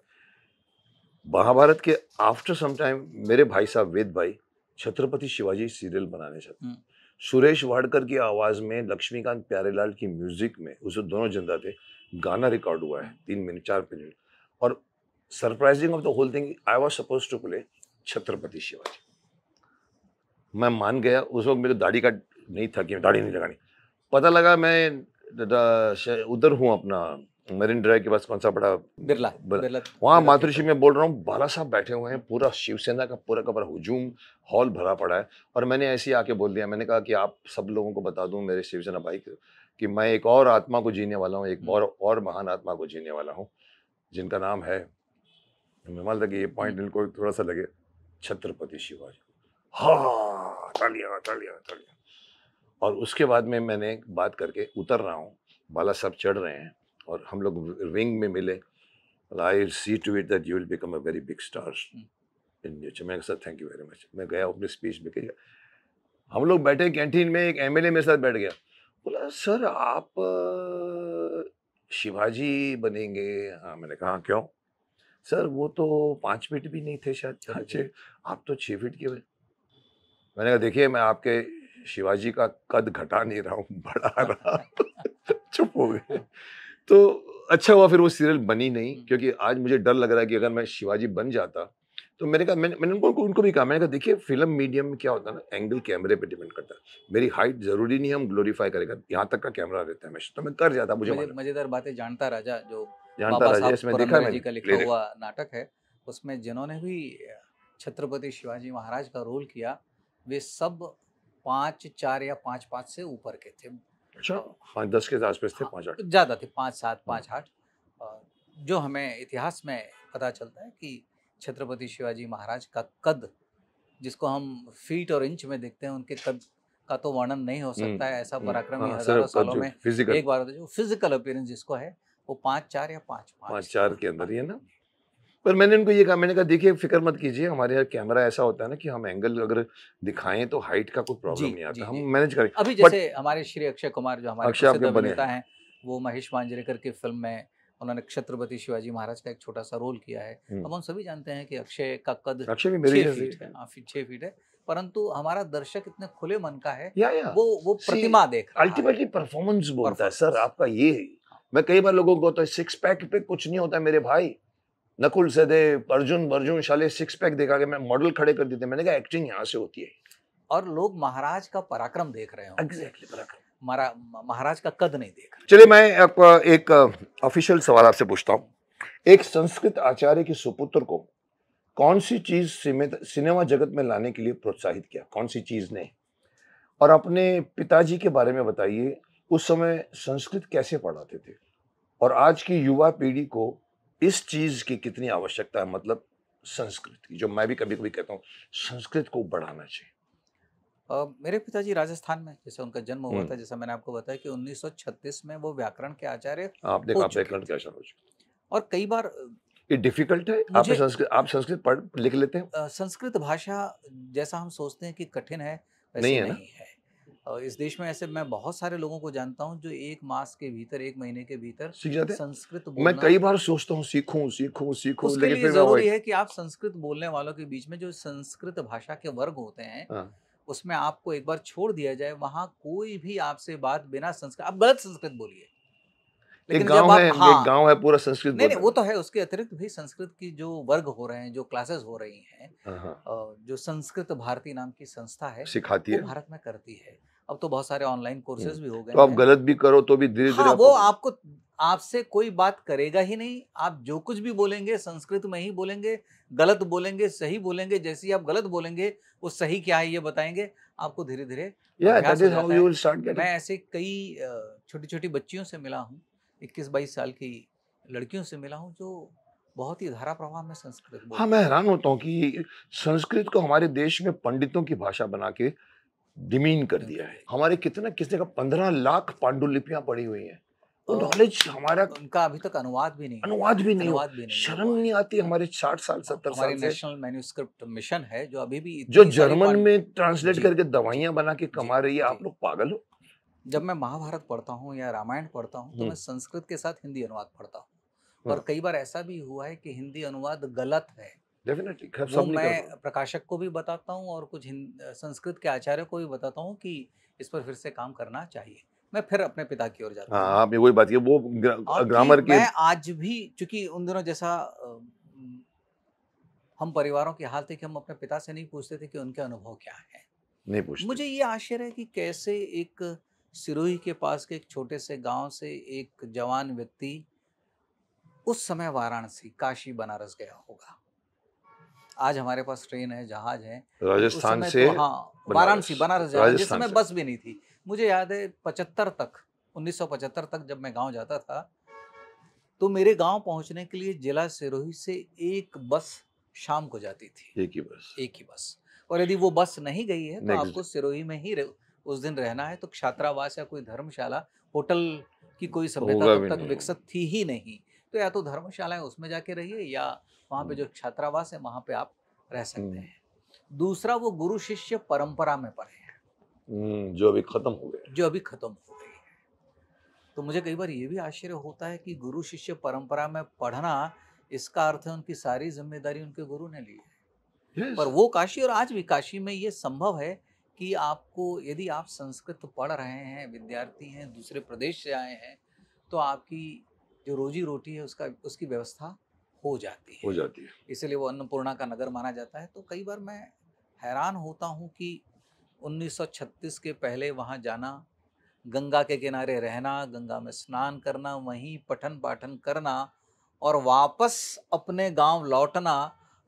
महाभारत के आफ्टर सम टाइम मेरे भाई साहब वेद भाई छत्रपति शिवाजी सीरियल बनाने चाहते हम्म। सुरेश वाडकर की आवाज़ में लक्ष्मीकांत प्यारेलाल की म्यूज़िक में उस दोनों जिंदा थे गाना रिकॉर्ड हुआ है हम्म। तीन मिनट चार मिनट और surprising of the whole thing I was suppose to play Chhatrapati Shivaji मैं मान गया उस वक्त मेरे दाढ़ी का नहीं था कि दाढ़ी नहीं लगानी पता लगा मैं उधर हूँ अपना मरीन ड्राइव के पास कौन सा बड़ा बिरला वहाँ मातृश्री में बोल रहा हूँ बाला साहब बैठे हुए हैं पूरा शिवसेना का पूरा का पूरा हॉल भरा पड़ा है और मैंने ऐसे ही आके बोल दिया मैंने कहा कि आप सब लोगों को बता दूँ मेरे शिवसेना भाई कि मैं एक और आत्मा को जीने वाला हूँ एक हम्म। और और महान आत्मा को जीने वाला हूँ जिनका नाम है मैं मान लगे ये पॉइंट हम्म। इनको थोड़ा सा लगे छत्रपति शिवाजी हाँ तालियाँ तालिया तालिया और उसके बाद में मैंने बात करके उतर रहा हूँ बाला साहब चढ़ रहे हैं और हम लोग विंग में मिले I see to it that you will become a very big star in future मैं sir thank you very much मैं गया अपने स्पीच में किया हम लोग बैठे कैंटीन में एक एम मेरे साथ बैठ गया बोला सर आप शिवाजी बनेंगे हाँ मैंने कहा हाँ, क्यों सर वो तो पाँच फीट भी नहीं थे शायद हाँ आप तो छः फीट के मैंने कहा देखिए मैं आपके शिवाजी का कद घटा नहीं रहा हूँ बढ़ा रहा चुप हो गए तो अच्छा हुआ फिर वो सीरियल बनी नहीं हम्म। क्योंकि आज मुझे डर लग रहा है कि अगर मैं शिवाजी बन जाता तो मैंने कहा मैंने मैंने उनको उनको भी कहा मैंने कहा देखिए फिल्म मीडियम में क्या होता है ना एंगल कैमरे पे डिपेंड करता है मेरी हाइट जरूरी नहीं हम ग्लोरीफाई करेगा यहाँ तक का कैमरा रहता है हमेशा तो मैं कर जाता मुझे मजेदार बातें जानता राजा जो जानता राजा इसमें देखा मैंने का लिखा हुआ नाटक है उसमें जिन्होंने भी छत्रपति शिवाजी महाराज का रोल किया वे सब पांच चार या पाँच पाँच से ऊपर के थे अच्छा दस के आसपास थे हाँ, पांच आठ ज़्यादा थे पाँच सात हाँ। पाँच आठ जो हमें इतिहास में पता चलता है कि छत्रपति शिवाजी महाराज का कद जिसको हम फीट और इंच में देखते हैं उनके कद का तो वर्णन नहीं हो सकता हम्म, है ऐसा हम्म। पराक्रम हाँ, हजारों सालों में एक बार जो फिजिकल अपीयरेंस जिसको है वो पाँच चार या पाँच पाँच चार के अंदर ही है ना पर मैंने उनको ये कहा मैंने कहा देखिए फिक्र मत कीजिए हमारे यहाँ कैमरा ऐसा होता है ना कि हम एंगल अगर दिखाएं तो हाइट का कोई प्रॉब्लम नहीं आता हम मैनेज करें अभी जैसे हमारे श्री अक्षय कुमार जो हमारे अक्षय आपके बने हैं वो महेश मांजरेकर की फिल्म में उन्होंने छत्रपति शिवाजी महाराज का एक छोटा सा रोल किया है अब हम सभी जानते हैं कि अक्षय का कद अक्षय भी मेरे फीट है हाँ, छः फीट है परंतु हमारा दर्शक इतने खुले मन का है या, या। वो वो प्रतिमा देख अल्टीमेटली परफॉर्मेंस बोलता है सर आपका ये मैं कई बार लोगों को तो सिक्स पैक पे कुछ नहीं होता मेरे भाई नकुल सहदेव अर्जुन अर्जुन शाले सिक्स पैक देखा कि मैं मॉडल खड़े कर देते मैंने कहा एक्टिंग यहाँ से होती है और लोग महाराज का पराक्रम देख रहे हैं एग्जैक्टली पराक्रम महाराज का कद नहीं देख रहे चलिए मैं आपका एक ऑफिशियल uh, सवाल आपसे पूछता हूँ एक संस्कृत आचार्य के सुपुत्र को कौन सी चीज सिनेमा जगत में लाने के लिए प्रोत्साहित किया कौन सी चीज ने और अपने पिताजी के बारे में बताइए उस समय संस्कृत कैसे पढ़ाते थे और आज की युवा पीढ़ी को इस चीज़ की कितनी आवश्यकता है मतलब संस्कृत की जो मैं भी कभी कभी कहता हूँ संस्कृत को बढ़ाना चाहिए Uh, मेरे पिताजी राजस्थान में जैसे उनका जन्म हुआ था हम्म। जैसा मैंने आपको बताया कि 1936 में वो व्याकरण के आचार्य आप देखो आप व्याकरण के आचार्य और कई बार ये डिफिकल्ट है आप संस्कृत आप संस्कृत पढ़ लिख लेते हैं संस्कृत भाषा जैसा हम सोचते हैं कि कठिन है नहीं है, नहीं है इस देश में ऐसे मैं बहुत सारे लोगों को जानता हूँ जो एक मास के भीतर एक महीने के भीतर सीख जाते संस्कृत मैं कई बार सोचता हूँ सीखूं सीखूं सीखूं उसके जरूरी है कि आप संस्कृत बोलने वालों के बीच में जो संस्कृत भाषा के वर्ग होते हैं हाँ। उसमें आपको एक बार छोड़ दिया जाए वहाँ कोई भी आपसे बात बिना संस्कृत आप गलत संस्कृत बोलिए लेकिन गांव है हाँ, गांव है पूरा संस्कृत नहीं नहीं वो तो है उसके अतिरिक्त भी संस्कृत की जो वर्ग हो रहे हैं जो क्लासेस हो रही हैं हाँ, हाँ। जो संस्कृत भारती नाम की संस्था है सिखाती है भारत में करती है अब तो बहुत सारे ऑनलाइन कोर्सेज भी हो गए तो आप गलत भी करो तो भी धीरे धीरे हाँ, वो आपको आपसे कोई बात करेगा ही नहीं आप जो कुछ भी बोलेंगे संस्कृत में ही बोलेंगे गलत बोलेंगे सही बोलेंगे जैसे ही आप गलत बोलेंगे वो सही क्या है ये बताएंगे आपको धीरे धीरे yeah, मैं ऐसे कई छोटी छोटी बच्चियों से मिला हूँ इक्कीस बाईस साल की लड़कियों से मिला हूँ जो बहुत ही धारा प्रवाह में संस्कृत हाँ मैं हैरान होता हूँ कि संस्कृत को हमारे देश में पंडितों की भाषा बना के डिमीन कर दिया है हमारे कितना किसने का पंद्रह लाख पांडुलिपियां पड़ी हुई हैं तो नॉलेज तो हमारा उनका अभी तक अनुवाद भी नहीं अनुवाद भी नहीं अनुवाद भी नहीं शर्म नहीं आती हमारे साठ साल हाँ, सत्तर साल नेशनल मैन्यूस्क्रिप्ट मिशन है जो अभी भी जो जर्मन में ट्रांसलेट करके दवाइयां बना के कमा रही है आप लोग पागल हो जब मैं महाभारत पढ़ता हूँ या रामायण पढ़ता हूँ तो हम्म। मैं संस्कृत के साथ हिंदी अनुवाद पढ़ता हूँ और हम्म। कई बार ऐसा भी हुआ है कि हिंदी अनुवाद गलत है डेफिनेटली मैं प्रकाशक को भी बताता हूँ और कुछ संस्कृत के आचार्य को भी बताता हूँ कि इस पर फिर से काम करना चाहिए मैं फिर अपने पिता की ओर जाता हाँ, हूँ आपने वही बात की वो ग्रा, ग्रामर की मैं आज भी चूंकि उन दिनों जैसा हम परिवारों की हालत है कि हम अपने पिता से नहीं पूछते थे कि उनके अनुभव क्या है नहीं पूछते मुझे ये आश्चर्य है कि कैसे एक सिरोही के पास के एक छोटे से गांव से एक जवान व्यक्ति उस समय वाराणसी काशी बनारस गया होगा आज हमारे पास ट्रेन है जहाज है राजस्थान से तो हाँ वाराणसी बनारस जिस समय बस भी नहीं थी मुझे याद है पचहत्तर तक 1975 तक जब मैं गांव जाता था तो मेरे गांव पहुंचने के लिए जिला सिरोही से एक बस शाम को जाती थी एक ही बस एक ही बस और यदि वो बस नहीं गई है तो आपको सिरोही में ही उस दिन रहना है तो छात्रावास या कोई धर्मशाला होटल की कोई सभ्यता तब तक विकसित थी ही नहीं तो या तो धर्मशाला है उसमें जाके रहिए या वहाँ पे हम्म। जो छात्रावास है वहाँ पे आप रह सकते हम्म। हैं दूसरा वो गुरु शिष्य परंपरा में पढ़े हैं हम्म, जो अभी खत्म हो गए जो अभी खत्म हो गई है तो मुझे कई बार ये भी आश्चर्य होता है कि गुरु शिष्य परंपरा में पढ़ना इसका अर्थ है उनकी सारी जिम्मेदारी उनके गुरु ने ली है पर वो काशी और आज भी काशी में ये संभव है कि आपको यदि आप संस्कृत पढ़ रहे हैं विद्यार्थी हैं दूसरे प्रदेश से आए हैं तो आपकी जो रोजी रोटी है उसका उसकी व्यवस्था हो जाती है हो जाती है इसीलिए वो अन्नपूर्णा का नगर माना जाता है तो कई बार मैं हैरान होता हूँ कि 1936 के पहले वहाँ जाना गंगा के किनारे रहना गंगा में स्नान करना वहीं पठन पाठन करना और वापस अपने गांव लौटना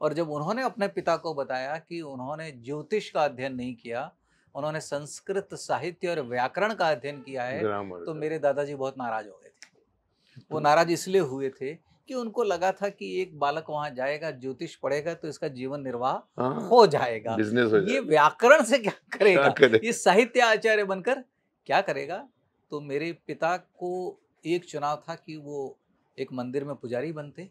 और जब उन्होंने अपने पिता को बताया कि उन्होंने ज्योतिष का अध्ययन नहीं किया उन्होंने संस्कृत साहित्य और व्याकरण का अध्ययन किया है तो मेरे दादाजी बहुत नाराज हो गए थे वो तो नाराज इसलिए हुए थे कि उनको लगा था कि एक बालक वहां जाएगा ज्योतिष पढ़ेगा तो इसका जीवन निर्वाह हाँ। हो जाएगा बिजनेस हो जाएगा। ये व्याकरण से क्या करेगा क्या करे? ये साहित्य आचार्य बनकर क्या करेगा तो मेरे पिता को एक चुनाव था कि वो एक मंदिर में पुजारी बनते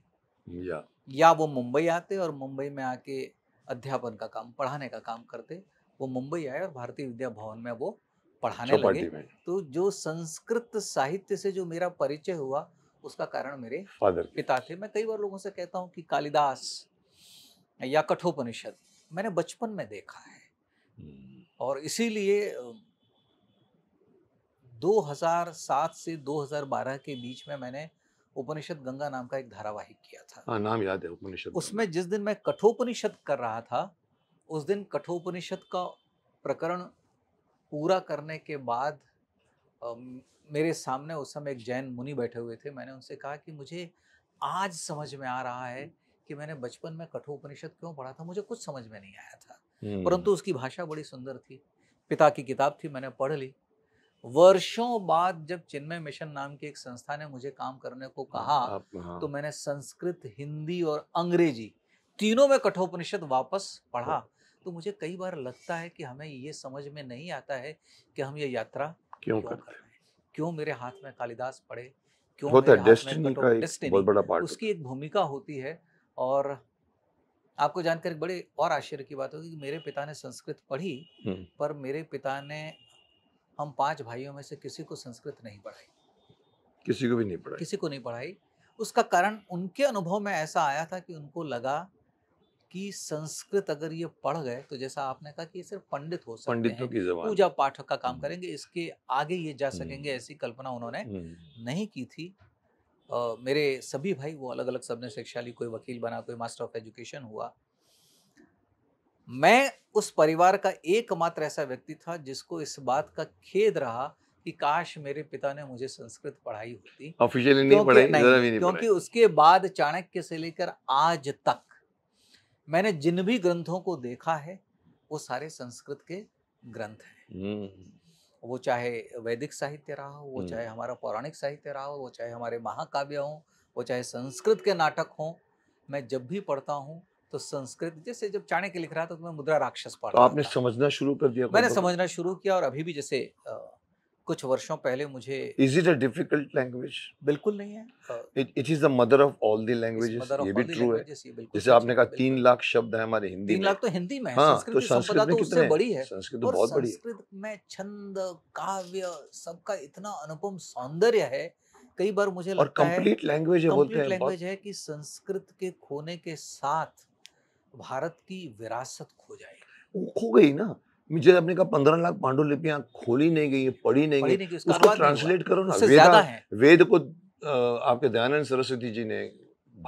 या, या वो मुंबई आते और मुंबई में आके अध्यापन का काम पढ़ाने का काम करते वो मुंबई आए और भारतीय विद्या भवन में वो पढ़ाने लगे तो जो संस्कृत साहित्य से जो मेरा परिचय हुआ उसका कारण मेरे फादर पिता थे मैं कई बार लोगों से कहता हूँ कि कालिदास या कठोपनिषद मैंने बचपन में देखा है हम्म। और इसीलिए 2007 से 2012 के बीच में मैंने उपनिषद गंगा नाम का एक धारावाहिक किया था आ, हाँ, नाम याद है उपनिषद उसमें जिस दिन मैं कठोपनिषद कर रहा था उस दिन कठोपनिषद का प्रकरण पूरा करने के बाद मेरे सामने उस समय एक जैन मुनि बैठे हुए थे मैंने उनसे कहा कि मुझे आज समझ में आ रहा है कि मैंने बचपन में उपनिषद क्यों पढ़ा था मुझे कुछ समझ में नहीं आया था परंतु उसकी भाषा बड़ी सुंदर थी पिता की किताब थी मैंने पढ़ ली वर्षों बाद जब चिन्मय मिशन नाम की एक संस्था ने मुझे काम करने को हाँ, कहा हाँ। तो मैंने संस्कृत हिंदी और अंग्रेजी तीनों में कठोपनिषद वापस पढ़ा तो मुझे कई बार लगता है कि हमें ये समझ में नहीं आता है कि हम ये यात्रा क्यों, क्यों करते क्यों मेरे हाथ में कालिदास पड़े क्यों होता तो मेरे है हाथ में का एक बहुत बड़ा पार्ट उसकी एक भूमिका होती है और आपको जानकर एक बड़े और आश्चर्य की बात होगी कि मेरे पिता ने संस्कृत पढ़ी हम्म। पर मेरे पिता ने हम पांच भाइयों में से किसी को संस्कृत नहीं पढ़ाई किसी को भी नहीं पढ़ाई किसी को नहीं पढ़ाई उसका कारण उनके अनुभव में ऐसा आया था कि उनको लगा कि संस्कृत अगर ये पढ़ गए तो जैसा आपने कहा कि ये सिर्फ पंडित हो सकते पंडितों की जबान पूजा पाठक का काम करेंगे इसके आगे ये जा सकेंगे ऐसी कल्पना उन्होंने नहीं की थी मेरे सभी भाई वो अलग अलग सबने शिक्षा ली कोई वकील बना कोई मास्टर ऑफ एजुकेशन हुआ मैं उस परिवार का एकमात्र ऐसा व्यक्ति था जिसको इस बात का खेद रहा कि काश मेरे पिता ने मुझे संस्कृत पढ़ाई होती ऑफिशियली नहीं पढ़ाई नहीं क्योंकि उसके बाद चाणक्य से लेकर आज तक मैंने जिन भी ग्रंथों को देखा है वो सारे संस्कृत के ग्रंथ हैं हम्म। वो चाहे वैदिक साहित्य रहा हो वो हम्म। चाहे हमारा पौराणिक साहित्य रहा हो वो चाहे हमारे महाकाव्य हों वो चाहे संस्कृत के नाटक हों मैं जब भी पढ़ता हूँ तो संस्कृत जैसे जब चाणक्य लिख रहा था तो मैं मुद्रा राक्षस पढ़ तो आपने समझना शुरू कर दिया मैंने समझना शुरू किया और अभी भी जैसे कुछ वर्षों पहले मुझे is it a difficult language बिल्कुल नहीं है it is the mother of all the languages ये भी ट्रू है जैसे आपने कहा तीन लाख शब्द है हमारे हिंदी तीन लाख तो हिंदी में हाँ, संस्कृत तो संस्कृत में तो कितने बड़ी है संस्कृत तो बहुत बड़ी है संस्कृत में छंद काव्य सबका इतना अनुपम सौंदर्य है कई बार मुझे लगता और कंप्लीट लैंग्वेज है बोलते हैं लैंग्वेज है कि संस्कृत के खोने के साथ भारत की विरासत खो जाएगी खो गई ना मुझे आपने कहा पंद्रह लाख पांडुलिपियां खोली नहीं गई पढ़ी नहीं गई उसको ट्रांसलेट करो ना वेद वेद को आपके दयानंद सरस्वती जी ने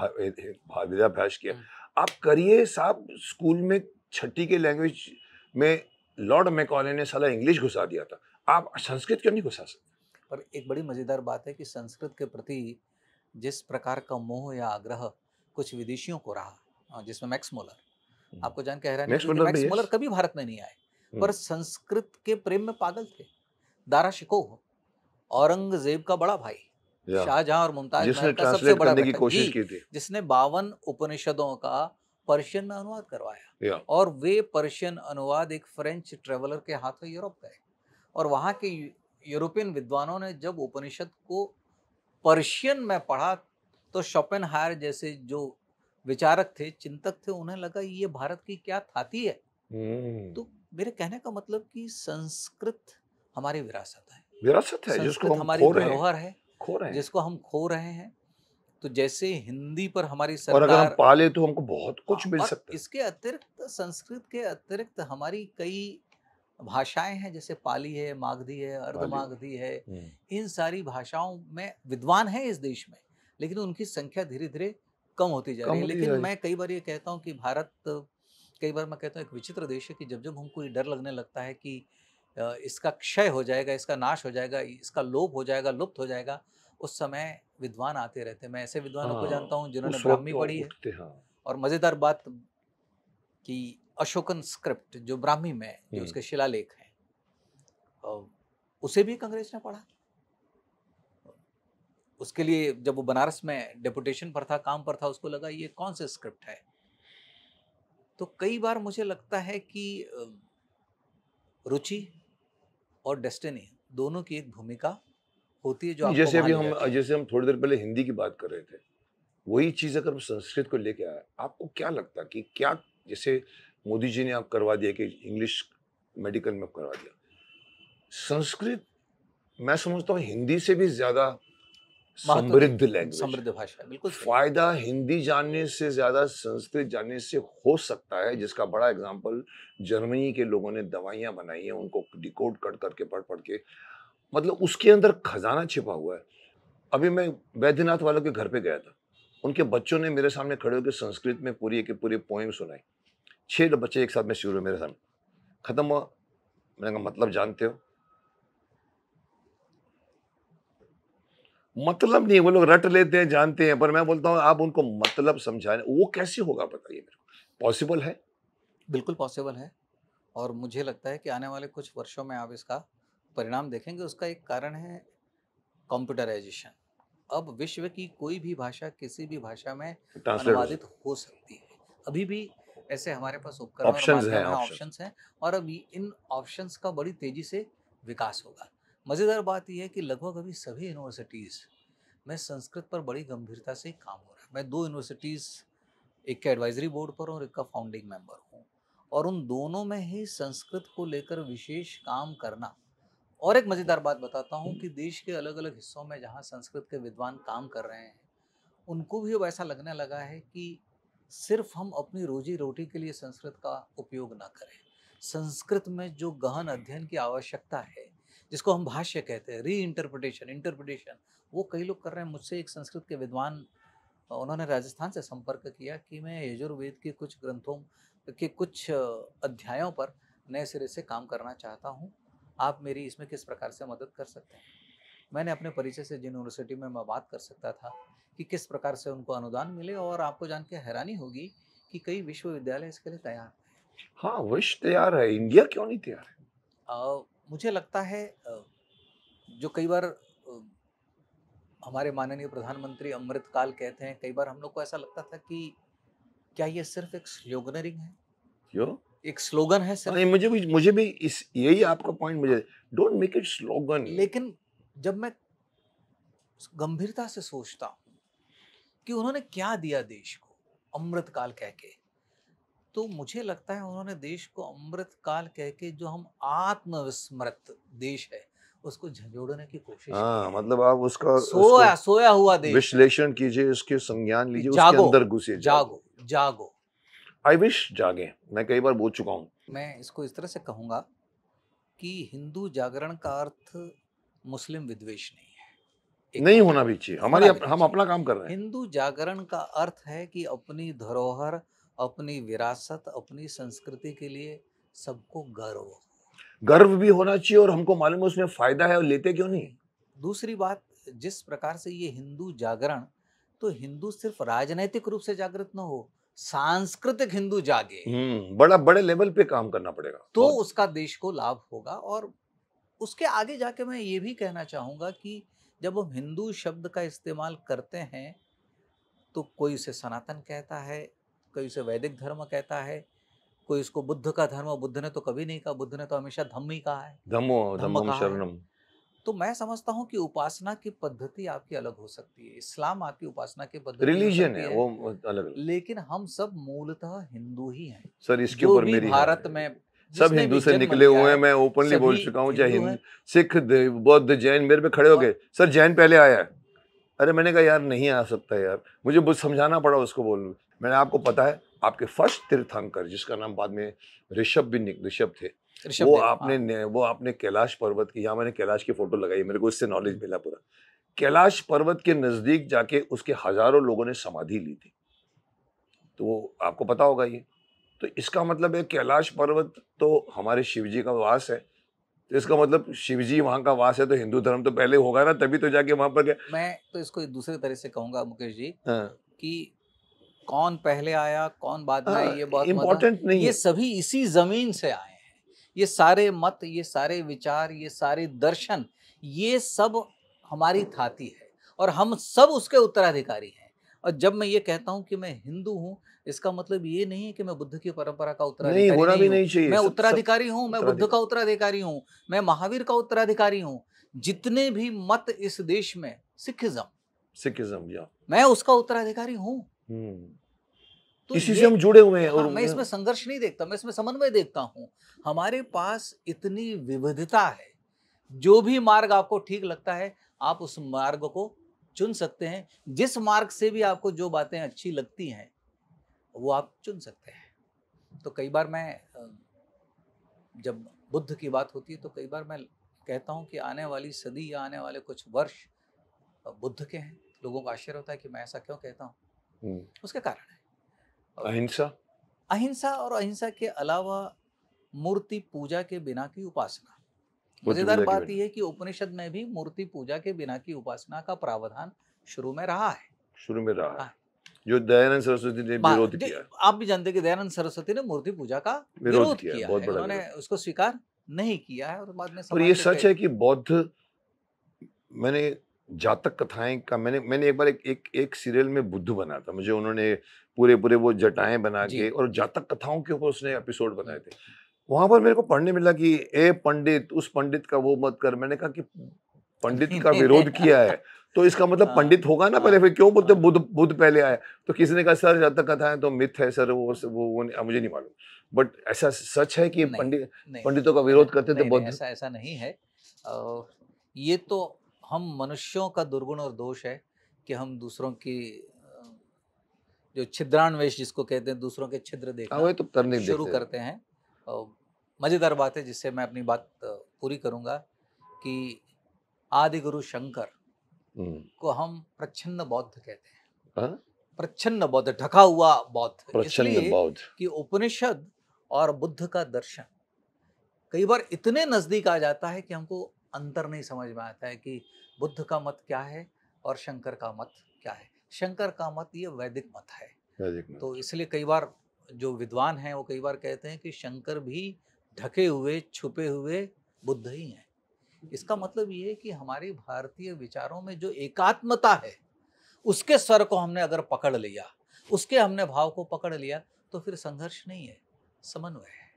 वेदाभ्यास किया हम्म। आप करिए साहब स्कूल में छठी के लैंग्वेज में लॉर्ड मैकॉले ने साला इंग्लिश घुसा दिया था आप संस्कृत क्यों नहीं घुसा सकते पर एक बड़ी मज़ेदार बात है कि संस्कृत के प्रति जिस प्रकार का मोह या आग्रह कुछ विदेशियों को रहा जिसमें मैक्स हम्म। मोलर आपको जान के हैरान मैक्स मोलर कभी भारत में नहीं आए पर हम्म। संस्कृत के प्रेम में पागल थे दारा शिकोह औरंगजेब का बड़ा भाई शाहजहां और मुमताज का सबसे बड़ा की कोशिश की थी जिसने बावन उपनिषदों का पर्शियन में अनुवाद करवाया और वे पर्शियन अनुवाद एक फ्रेंच ट्रेवलर के हाथ में यूरोप गए और वहां के यूरोपियन विद्वानों ने जब उपनिषद को पर्शियन में पढ़ा तो शोपेन जैसे जो विचारक थे चिंतक थे उन्हें लगा ये भारत की क्या थाती है हम्म। तो मेरे कहने का मतलब कि संस्कृत हमारी विरासत है विरासत है जिसको हम हमारी धरोहर है खो रहे हैं जिसको हम खो रहे हैं तो जैसे हिंदी पर हमारी सरकार और अगर हम पाले तो हमको बहुत कुछ हाँ, मिल सकता है इसके अतिरिक्त संस्कृत के अतिरिक्त हमारी कई भाषाएं हैं जैसे पाली है मागधी है अर्धमागधी है हम्म। इन सारी भाषाओं में विद्वान है इस देश में लेकिन उनकी संख्या धीरे धीरे कम होती जा रही है लेकिन मैं कई बार ये कहता हूँ कि भारत कई बार मैं कहता हूँ एक विचित्र देश है कि जब जब हमको ये डर लगने लगता है कि इसका क्षय हो जाएगा इसका नाश हो जाएगा इसका लोप हो जाएगा लुप्त हो जाएगा उस समय विद्वान आते रहते मैं ऐसे विद्वानों हाँ, को जानता हाँ, हूँ जिन्होंने ब्राह्मी पढ़ी है हाँ। और मज़ेदार बात कि अशोकन स्क्रिप्ट जो ब्राह्मी में जो उसके शिलालेख हैं उसे भी कांग्रेस ने पढ़ा उसके लिए जब वो बनारस में डेपुटेशन पर था काम पर था उसको लगा ये कौन से स्क्रिप्ट है तो कई बार मुझे लगता है कि रुचि और डेस्टिनी दोनों की एक भूमिका होती है जो जैसे अभी हम जैसे हम थोड़ी देर पहले हिंदी की बात कर रहे थे वही चीज़ अगर संस्कृत को लेके आया आपको क्या लगता कि क्या जैसे मोदी जी ने आप करवा दिया कि इंग्लिश मेडिकल में करवा दिया संस्कृत मैं समझता हूँ हिंदी से भी ज़्यादा समृद्ध लैंग्वेज समृद्ध भाषा बिल्कुल फायदा हिंदी जानने से ज्यादा संस्कृत जानने से हो सकता है जिसका बड़ा एग्जाम्पल जर्मनी के लोगों ने दवाइयां बनाई हैं उनको डिकोड कर करके पढ़ पढ़ के मतलब उसके अंदर खजाना छिपा हुआ है अभी मैं वैद्यनाथ वालों के घर पे गया था उनके बच्चों ने मेरे सामने खड़े होकर संस्कृत में पूरी एक पूरी पोएम सुनाई छह बच्चे एक साथ में शुरू हुए मेरे सामने ख़त्म हुआ मैंने कहा मतलब जानते हो मतलब नहीं वो लोग रट लेते हैं जानते हैं पर मैं बोलता हूँ आप उनको मतलब समझाएं वो कैसे होगा बताइए मेरे को पॉसिबल है बिल्कुल पॉसिबल है और मुझे लगता है कि आने वाले कुछ वर्षों में आप इसका परिणाम देखेंगे उसका एक कारण है कंप्यूटराइजेशन अब विश्व की कोई भी भाषा किसी भी भाषा में अनुवादित हो सकती है अभी भी ऐसे हमारे पास उपकरण ऑप्शन हैं और अब इन ऑप्शंस का बड़ी तेजी से विकास होगा मज़ेदार बात यह है कि लगभग अभी सभी यूनिवर्सिटीज़ में संस्कृत पर बड़ी गंभीरता से काम हो रहा है मैं दो यूनिवर्सिटीज़ एक के एडवाइजरी बोर्ड पर हूँ और एक का फाउंडिंग मेंबर हूँ और उन दोनों में ही संस्कृत को लेकर विशेष काम करना और एक मज़ेदार बात बताता हूँ कि देश के अलग अलग हिस्सों में जहाँ संस्कृत के विद्वान काम कर रहे हैं उनको भी अब ऐसा लगने लगा है कि सिर्फ हम अपनी रोजी रोटी के लिए संस्कृत का उपयोग ना करें संस्कृत में जो गहन अध्ययन की आवश्यकता है जिसको हम भाष्य कहते हैं री इंटरप्रटेशन इंटरप्रटेशन वो कई लोग कर रहे हैं मुझसे एक संस्कृत के विद्वान उन्होंने राजस्थान से संपर्क किया कि मैं यजुर्वेद के कुछ ग्रंथों के कुछ अध्यायों पर नए सिरे से काम करना चाहता हूँ आप मेरी इसमें किस प्रकार से मदद कर सकते हैं मैंने अपने परिचय से जिन यूनिवर्सिटी में मैं बात कर सकता था कि किस प्रकार से उनको अनुदान मिले और आपको जान के हैरानी होगी कि कई विश्वविद्यालय इसके लिए तैयार हाँ विश्व तैयार है इंडिया क्यों नहीं तैयार है मुझे लगता है जो कई बार हमारे माननीय प्रधानमंत्री अमृतकाल कहते हैं कई बार हम लोग को ऐसा लगता था कि क्या ये सिर्फ एक स्लोगनरिंग है क्यों एक स्लोगन है सर मुझे भी मुझे भी इस यही आपका पॉइंट मुझे डोंट मेक इट स्लोगन लेकिन जब मैं गंभीरता से सोचता हूँ कि उन्होंने क्या दिया देश को अमृतकाल कह के तो मुझे लगता है उन्होंने देश को अमृत काल कह के जो हम आत्मविस्मृत देश है उसको झंझोड़ने की कोशिश हाँ मतलब आप उसका सोया उसको सोया हुआ देश विश्लेषण कीजिए उसके संज्ञान लीजिए उसके अंदर घुसे जागो जागो आई विश जागे मैं कई बार बोल चुका हूँ मैं इसको इस तरह से कहूंगा कि हिंदू जागरण का अर्थ मुस्लिम विद्वेश नहीं है नहीं होना भी चाहिए हमारे हम अपना काम कर रहे हैं हिंदू जागरण का अर्थ है कि अपनी धरोहर अपनी विरासत अपनी संस्कृति के लिए सबको गर्व हो गर्व भी होना चाहिए और हमको मालूम है उसमें फायदा है और लेते क्यों नहीं दूसरी बात जिस प्रकार से ये हिंदू जागरण तो हिंदू सिर्फ राजनैतिक रूप से जागृत न हो सांस्कृतिक हिंदू जागे हम्म, बड़ा बड़े लेवल पे काम करना पड़ेगा तो और... उसका देश को लाभ होगा और उसके आगे जाके मैं ये भी कहना चाहूँगा कि जब हम हिंदू शब्द का इस्तेमाल करते हैं तो कोई उसे सनातन कहता है कोई उसे वैदिक धर्म कहता है कोई उसको बुद्ध का धर्म बुद्ध ने तो कभी नहीं कहा बुद्ध ने तो हमेशा धम्म ही कहा है धम्मो धम्म शरणम तो मैं समझता हूँ कि उपासना की पद्धति आपकी अलग हो सकती है इस्लाम आपकी उपासना की पद्धति रिलीजन है, है वो अलग लेकिन हम सब मूलतः हिंदू ही हैं सर इसके ऊपर मेरी भारत में सब हिंदू से निकले हुए हैं मैं ओपनली बोल चुका हूँ चाहे सिख बौद्ध जैन मेरे पे खड़े हो गए सर जैन पहले आया है अरे मैंने कहा यार नहीं आ सकता यार मुझे समझाना पड़ा उसको बोलने मैंने आपको पता है आपके फर्स्ट तीर्थंकर जिसका नाम बाद में ऋषभ भी ऋषभ थे वो आपने हाँ। वो आपने कैलाश पर्वत की यहाँ मैंने कैलाश की फोटो लगाई मेरे को इससे नॉलेज मिला पूरा कैलाश पर्वत के नज़दीक जाके उसके हजारों लोगों ने समाधि ली थी तो वो आपको पता होगा ये तो इसका मतलब है कैलाश पर्वत तो हमारे शिव जी का वास है तो इसका मतलब शिव जी वहाँ का वास है तो हिंदू धर्म तो पहले होगा ना तभी तो जाके वहां पर गया मैं तो इसको दूसरे तरह से कहूंगा मुकेश जी हाँ। कि कौन पहले आया कौन बाद में हाँ, ये बहुत इम्पोर्टेंट नहीं ये सभी इसी जमीन से आए हैं ये सारे मत ये सारे विचार ये सारे दर्शन ये सब हमारी थाती है और हम सब उसके उत्तराधिकारी हैं और जब मैं ये कहता हूँ कि मैं हिंदू हूँ इसका मतलब ये नहीं है कि मैं बुद्ध की परंपरा का उत्तराधिकारी नहीं, होना भी नहीं चाहिए मैं उत्तराधिकारी हूँ मैं बुद्ध का उत्तराधिकारी हूँ मैं महावीर का उत्तराधिकारी हूँ जितने भी मत इस देश में सिखिज्म सिखिज्म मैं उसका उत्तराधिकारी हूँ हम्म। तो इसी से हम जुड़े हुए हैं हाँ, और मैं इसमें संघर्ष नहीं देखता मैं इसमें समन्वय देखता हूँ हमारे पास इतनी विविधता है जो भी मार्ग आपको ठीक लगता है आप उस मार्ग को चुन सकते हैं जिस मार्ग से भी आपको जो बातें अच्छी लगती हैं वो आप चुन सकते हैं तो कई बार मैं जब बुद्ध की बात होती है तो कई बार मैं कहता हूँ कि आने वाली सदी या आने वाले कुछ वर्ष बुद्ध के हैं लोगों को आश्चर्य होता है कि मैं ऐसा क्यों कहता हूँ हम्म। उसके कारण है अहिंसा अहिंसा और अहिंसा के अलावा मूर्ति पूजा के बिना की उपासना तो मजेदार बात यह है कि उपनिषद में भी मूर्ति पूजा के बिना की उपासना का प्रावधान शुरू में रहा है शुरू में रहा है हाँ। जो दयानंद सरस्वती ने विरोध किया आप भी जानते कि दयानंद सरस्वती ने मूर्ति पूजा का विरोध किया, बहुत बड़ा उन्होंने उसको स्वीकार नहीं किया है और बाद में और ये सच है कि बौद्ध मैंने जातक कथाएं का मैंने मैंने एक बार एक एक, एक सीरियल में बुद्ध बना था मुझे उन्होंने पूरे पूरे वो जटाएं बना के और जातक कथाओं के ऊपर उसने एपिसोड बनाए थे वहां पर मेरे को पढ़ने मिला कि ए पंडित उस पंडित का वो मत कर मैंने कहा कि पंडित का विरोध किया है तो इसका मतलब आ, हाँ, पंडित होगा ना पहले हाँ, फिर क्यों बोलते हाँ। बुद्ध बुद्ध पहले आया तो किसी ने कहा सर जातक कथा है तो मिथ है सर वो वो, वो मुझे नहीं मालूम बट ऐसा सच है कि पंडित पंडितों का विरोध करते थे तो ऐसा ऐसा नहीं है ये तो हम मनुष्यों का दुर्गुण और दोष है कि हम दूसरों की जो छिद्रान्वेश जिसको कहते हैं दूसरों के छिद्र देखना हाँ, तो शुरू करते हैं मज़ेदार बात है जिससे मैं अपनी बात पूरी करूंगा कि आदि गुरु शंकर हम्म। को हम प्रच्छन्न बौद्ध कहते हैं हाँ? प्रच्छन्न बौद्ध ढका हुआ बौद्ध इसलिए कि उपनिषद और बुद्ध का दर्शन कई बार इतने नजदीक आ जाता है कि हमको अंतर नहीं समझ में आता है कि बुद्ध का मत क्या है और शंकर का मत क्या है शंकर का मत ये वैदिक मत है वैदिक तो इसलिए कई बार जो विद्वान हैं वो कई बार कहते हैं कि शंकर भी ढके हुए छुपे हुए बुद्ध ही हैं इसका मतलब ये है कि हमारे भारतीय विचारों में जो एकात्मता है उसके स्वर को हमने अगर पकड़ लिया उसके हमने भाव को पकड़ लिया तो फिर संघर्ष नहीं है समन्वय है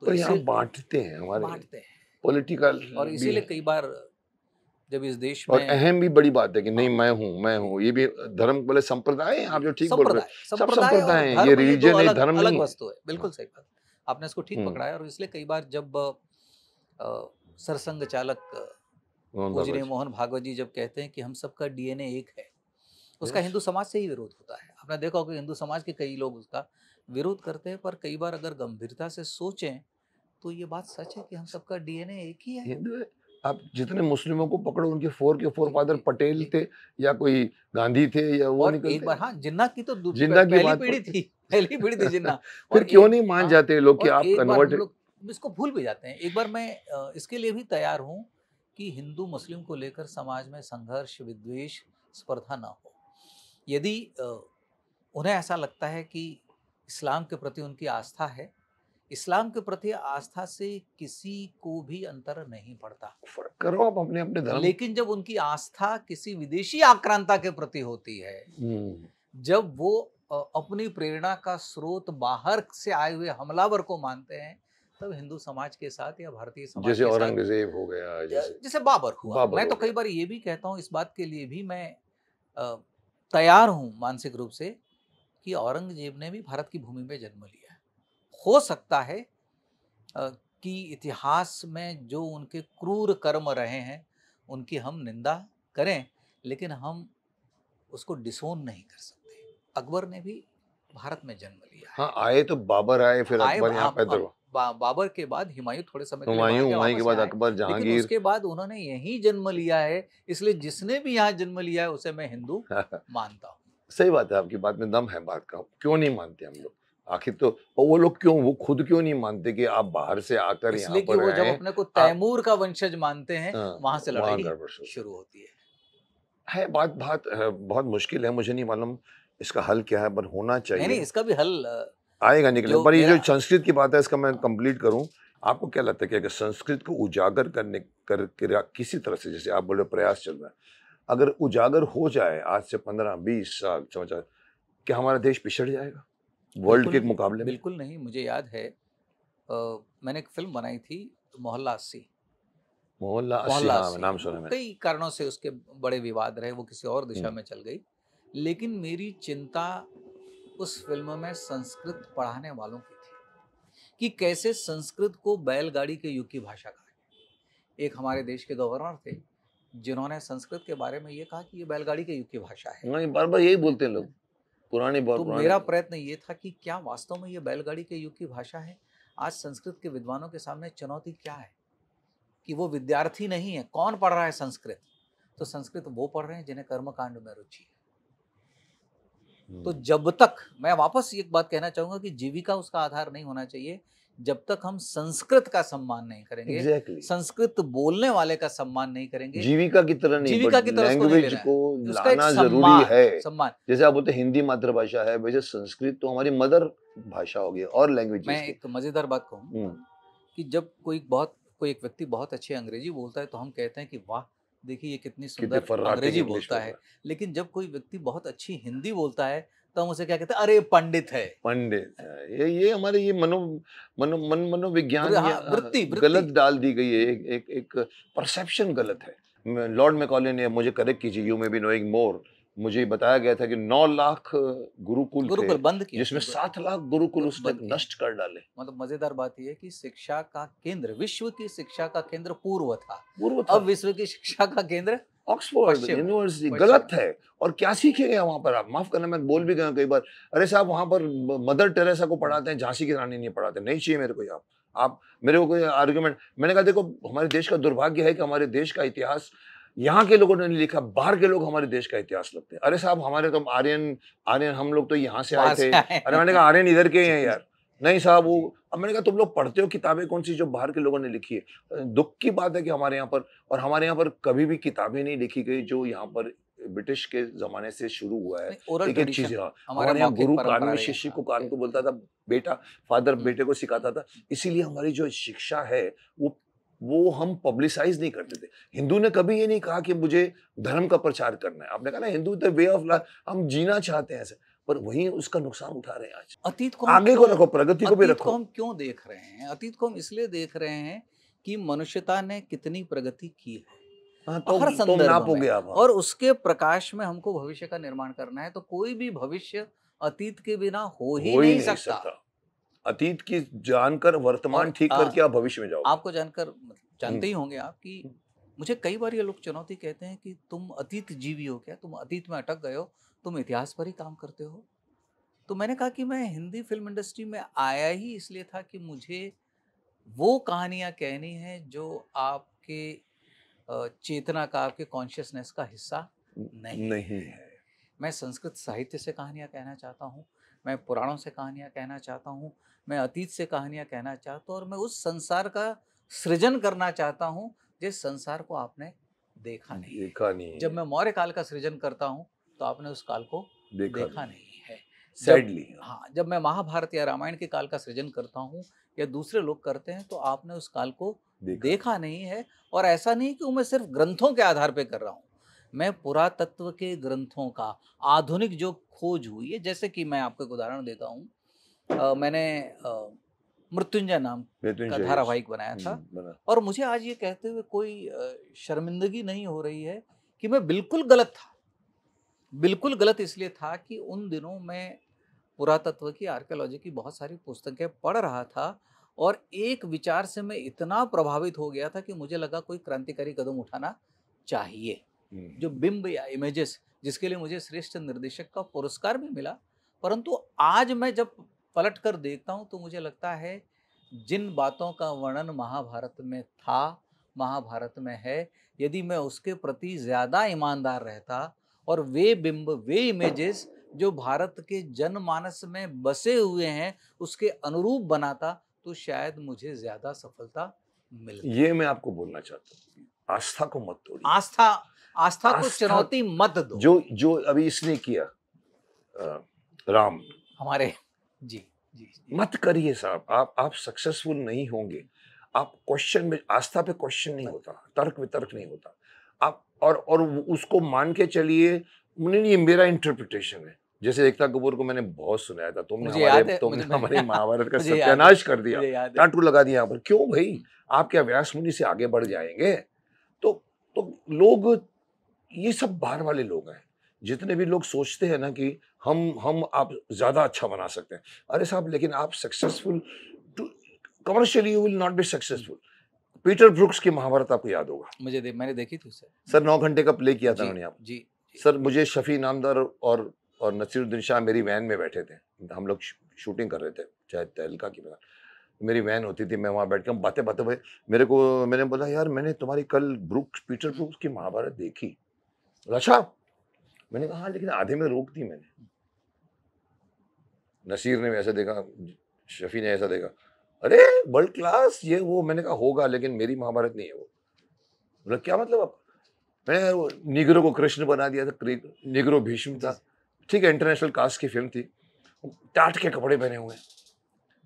तो पर बांटते हैं हमारे बांटते हैं पॉलिटिकल और इसीलिए कई बार जब इस देश में और अहम भी बड़ी बात है कि नहीं हाँ। मैं हूँ मैं हूँ ये भी धर्म बोले संप्रदाय आप जो ठीक बोल रहे हैं संप्रदाय है ये रिलीजन है धर्म अलग वस्तु है बिल्कुल सही बात आपने इसको ठीक हम्म। पकड़ा है और इसलिए कई बार जब सरसंग चालक पूजनीय मोहन भागवत जी जब कहते हैं कि हम सबका डीएनए एक है उसका हिंदू समाज से ही विरोध होता है आपने देखा होगा हिंदू समाज के कई लोग उसका विरोध करते हैं पर कई बार अगर गंभीरता से सोचें तो ये बात सच है कि हम सबका डीएनए एक ही है तो आप जितने मुस्लिमों को पकड़ो उनके फोर के फोर फादर पटेल थे या कोई गांधी थे या वो और एक बार हाँ जिन्ना की तो जिन्ना की पहली पीढ़ी थी पहली पीढ़ी थी जिन्ना फिर क्यों नहीं मान हाँ, जाते लोग कि आप कन्वर्ट इसको भूल भी जाते हैं एक बार मैं इसके लिए भी तैयार हूँ कि हिंदू मुस्लिम को लेकर समाज में संघर्ष विद्वेश स्पर्धा ना हो यदि उन्हें ऐसा लगता है कि इस्लाम के प्रति उनकी आस्था है इस्लाम के प्रति आस्था से किसी को भी अंतर नहीं पड़ता करो आप अपने अपने धर्म लेकिन जब उनकी आस्था किसी विदेशी आक्रांता के प्रति होती है हम्म। जब वो अपनी प्रेरणा का स्रोत बाहर से आए हुए हमलावर को मानते हैं तब हिंदू समाज के साथ या भारतीय समाज जैसे औरंगजेब हो गया जैसे, जैसे बाबर हुआ बाबर मैं तो कई बार ये भी कहता हूँ इस बात के लिए भी मैं तैयार हूँ मानसिक रूप से कि औरंगजेब ने भी भारत की भूमि में जन्म लिया हो सकता है कि इतिहास में जो उनके क्रूर कर्म रहे हैं उनकी हम निंदा करें लेकिन हम उसको डिसोन नहीं कर सकते अकबर ने भी भारत में जन्म लिया हाँ आए तो बाबर आए फिर अकबर यहाँ हाँ, पे तो हाँ, बा, बाबर के बाद हिमायूं थोड़े समय हुमायूं हुमायूं के बाद अकबर जहांगीर उसके बाद उन्होंने यही जन्म लिया है इसलिए जिसने भी यहाँ जन्म लिया है उसे मैं हिंदू मानता हूँ सही बात है आपकी बात में दम है बात का क्यों नहीं मानते हम लोग आखिर तो और वो लोग क्यों वो खुद क्यों नहीं मानते कि आप बाहर से आकर यहाँ वो जब अपने को तैमूर का वंशज मानते हैं हाँ, वहां से लड़ाई शुरू होती है है बात बात बहुत मुश्किल है मुझे नहीं मालूम इसका हल क्या है पर होना चाहिए नहीं इसका भी हल आएगा निकले पर ये जो संस्कृत की बात है इसका मैं कंप्लीट करूँ आपको क्या लगता है कि अगर संस्कृत को उजागर करने कर, कर किसी तरह से जैसे आप बोल रहे प्रयास चल रहा है अगर उजागर हो जाए आज से पंद्रह बीस साल समझ क्या हमारा देश पिछड़ जाएगा वर्ल्ड के मुकाबले बिल्कुल नहीं मुझे याद है आ, मैंने एक फिल्म बनाई थी मोहल्ला अस्सी मोहल्ला अस्सी हाँ, नाम सुना मैंने कई कारणों से उसके बड़े विवाद रहे वो किसी और दिशा में चल गई लेकिन मेरी चिंता उस फिल्म में संस्कृत पढ़ाने वालों की थी कि कैसे संस्कृत को बैलगाड़ी के युग की भाषा कहा एक हमारे देश के गवर्नर थे जिन्होंने संस्कृत के बारे में ये कहा कि ये बैलगाड़ी के युग की भाषा है नहीं बार बार यही बोलते हैं लोग पुराने बहुत तो पुराने मेरा प्रयत्न ये था कि क्या वास्तव में ये बैलगाड़ी के युग की भाषा है आज संस्कृत के विद्वानों के सामने चुनौती क्या है कि वो विद्यार्थी नहीं है कौन पढ़ रहा है संस्कृत तो संस्कृत वो पढ़ रहे हैं जिन्हें कर्मकांड में रुचि है तो जब तक मैं वापस एक बात कहना चाहूंगा कि जीविका उसका आधार नहीं होना चाहिए जब तक हम संस्कृत का सम्मान नहीं करेंगे exactly. संस्कृत बोलने वाले का सम्मान नहीं करेंगे जीविका की तरह नहीं जीविका की तरह को लाना जरूरी है सम्मान जैसे आप बोलते हिंदी मातृभाषा है वैसे संस्कृत तो हमारी मदर भाषा हो गई और लैंग्वेज मैं एक मजेदार बात कहूँ हम्म। कि जब कोई बहुत कोई एक व्यक्ति बहुत अच्छे अंग्रेजी बोलता है तो हम कहते हैं कि वाह देखिए ये कितनी सुंदर अंग्रेजी बोलता है लेकिन जब कोई व्यक्ति बहुत अच्छी हिंदी बोलता है तो हम उसे क्या कहते हैं अरे पंडित है पंडित है ये ये हमारे ये मनो मनो मन मनोविज्ञान हाँ, वृत्ति गलत डाल दी गई है एक एक एक परसेप्शन गलत है लॉर्ड मेकॉले ने मुझे करेक्ट कीजिए you may be knowing more मुझे बताया गया था कि नौ लाख गुरुकुल गुरुकुल बंद किए जिसमें सात लाख गुरुकुल तो उसने नष्ट कर डाले मतलब मजेदार बात यह है कि शिक्षा का केंद्र विश्व की शिक्षा का केंद्र पूर्व था पूर्व था अब विश्व की शिक्षा का केंद्र ऑक्सफोर्ड यूनिवर्सिटी गलत अच्छा। है और क्या सीखे गया वहाँ पर आप माफ करना मैं बोल भी गया कई बार अरे साहब वहाँ पर मदर टेरेसा को पढ़ाते हैं झांसी की रानी नहीं पढ़ाते नहीं चाहिए मेरे को आप आप मेरे को कोई आर्ग्यूमेंट मैंने कहा देखो हमारे देश का दुर्भाग्य है कि हमारे देश का इतिहास यहाँ के लोगों ने लिखा बाहर के लोग हमारे देश का इतिहास लगते हैं अरे साहब हमारे तो आर्यन आर्यन हम लोग तो यहाँ से आए थे अरे मैंने कहा आर्यन इधर के हैं यार नहीं साहब वो अब मैंने कहा तुम लोग पढ़ते हो किताबें कौन सी जो बाहर के लोगों ने लिखी है दुख की बात है कि हमारे यहाँ पर और हमारे यहाँ पर कभी भी किताबें नहीं लिखी गई जो यहाँ पर ब्रिटिश के जमाने से शुरू हुआ है एक एक चीज हमारे यहाँ गुरु कान में शिष्य को हाँ, कान को बोलता था बेटा फादर हम्म। बेटे को सिखाता था इसीलिए हमारी जो शिक्षा है वो वो हम पब्लिसाइज नहीं करते थे हिंदू ने कभी ये नहीं कहा कि मुझे धर्म का प्रचार करना है आपने कहा ना Hindu the way of life हम जीना चाहते हैं ऐसे पर वही उसका नुकसान उठा रहे हैं आज अतीत को आगे को रखो प्रगति को भी रखो हम क्यों देख रहे हैं अतीत को हम इसलिए देख रहे हैं कि मनुष्यता ने कितनी प्रगति की है हाँ, तो, हर तो संदर्भ में गया और उसके प्रकाश में हमको भविष्य का निर्माण करना है तो कोई भी भविष्य अतीत के बिना हो ही, हो ही नहीं, नहीं सकता, सकता। अतीत की जानकर वर्तमान ठीक करके आप भविष्य में जाओ आपको जानकर जानते ही हम्म। होंगे आप कि मुझे कई बार ये लोग चुनौती कहते हैं कि तुम अतीत जीवी हो क्या तुम अतीत में अटक गए हो तुम इतिहास पर ही काम करते हो तो मैंने कहा कि मैं हिंदी फिल्म इंडस्ट्री में आया ही इसलिए था कि मुझे वो कहानियाँ कहनी हैं जो आपके चेतना का आपके कॉन्शियसनेस का हिस्सा नहीं नहीं है मैं संस्कृत साहित्य से कहानियाँ कहना चाहता हूँ मैं पुराणों से कहानियाँ कहना चाहता हूँ मैं अतीत से कहानियाँ कहना चाहता हूँ और मैं उस संसार का सृजन करना चाहता हूँ जिस संसार को आपने देखा नहीं देखा नहीं जब मैं मौर्य काल का सृजन करता हूँ तो आपने उस काल को देखा, देखा नहीं है सैडली हाँ।, हाँ जब मैं महाभारत या रामायण के काल का सृजन करता हूँ या दूसरे लोग करते हैं तो आपने उस काल को देखा, देखा नहीं है और ऐसा नहीं कि मैं सिर्फ ग्रंथों के आधार पर कर रहा हूँ मैं पुरातत्व के ग्रंथों का आधुनिक जो खोज हुई है जैसे कि मैं आपको एक उदाहरण देता हूँ मैंने मृत्युंजय नाम का धारावाहिक बनाया था हम्म, और मुझे आज ये कहते हुए कोई शर्मिंदगी नहीं हो रही है कि मैं बिल्कुल गलत था बिल्कुल गलत इसलिए था कि उन दिनों में पुरातत्व की आर्कियोलॉजी की बहुत सारी पुस्तकें पढ़ रहा था और एक विचार से मैं इतना प्रभावित हो गया था कि मुझे लगा कोई क्रांतिकारी कदम उठाना चाहिए जो बिंब या इमेजेस जिसके लिए मुझे श्रेष्ठ निर्देशक का पुरस्कार भी मिला परंतु आज मैं जब पलट कर देखता हूँ तो मुझे लगता है जिन बातों का वर्णन महाभारत में था महाभारत में है यदि मैं उसके प्रति ज़्यादा ईमानदार रहता और वे बिंब वे इमेजेस जो भारत के जनमानस में बसे हुए हैं उसके अनुरूप बनाता तो शायद मुझे ज्यादा सफलता मिल ये मैं आपको बोलना चाहता हूँ आस्था को मत तोड़िए आस्था आस्था को चुनौती मत दो जो जो अभी इसने किया आ, राम हमारे जी जी, जी। मत करिए साहब आप आप सक्सेसफुल नहीं होंगे आप क्वेश्चन में आस्था पे क्वेश्चन नहीं होता तर्क वितर्क नहीं होता और और उसको मान के चलिए नहीं ये मेरा इंटरप्रिटेशन है जैसे एकता कपूर को मैंने बहुत सुनाया था तुमने हमारे तुमने हमारे महाभारत का सत्यानाश कर दिया टाटू लगा दिया यहाँ पर क्यों भाई आप क्या व्यास मुनि से आगे बढ़ जाएंगे तो तो लोग ये सब बाहर वाले लोग हैं जितने भी लोग सोचते हैं ना कि हम हम आप ज़्यादा अच्छा बना सकते हैं अरे साहब लेकिन आप successful to commercially you will not be successful Peter Brooks की महाभारत आपको याद होगा मुझे दे, मैंने देखी थी सर सर नौ घंटे का प्ले किया था उन्होंने जी, सर मुझे शफी नामदार और और नसीरुद्दीन शाह मेरी वैन में बैठे थे हम लोग शूटिंग कर रहे थे चाहे तहलका की बना मेरी वैन होती थी मैं वहाँ बैठ के हम बातें बातें भाई मेरे को मैंने बोला यार मैंने तुम्हारी कल ब्रुक्स पीटर ब्रुक्स की महाभारत देखी अच्छा मैंने कहा हाँ लेकिन आधे में रोक दी मैंने नसीर ने ऐसा देखा शफी ने ऐसा देखा अरे वर्ल्ड क्लास ये वो मैंने कहा होगा लेकिन मेरी महाभारत नहीं है वो बोला मतलब क्या मतलब आप मैंने निगरों को कृष्ण बना दिया था निगरों भीष्म था ठीक है इंटरनेशनल कास्ट की फिल्म थी टाट के कपड़े पहने हुए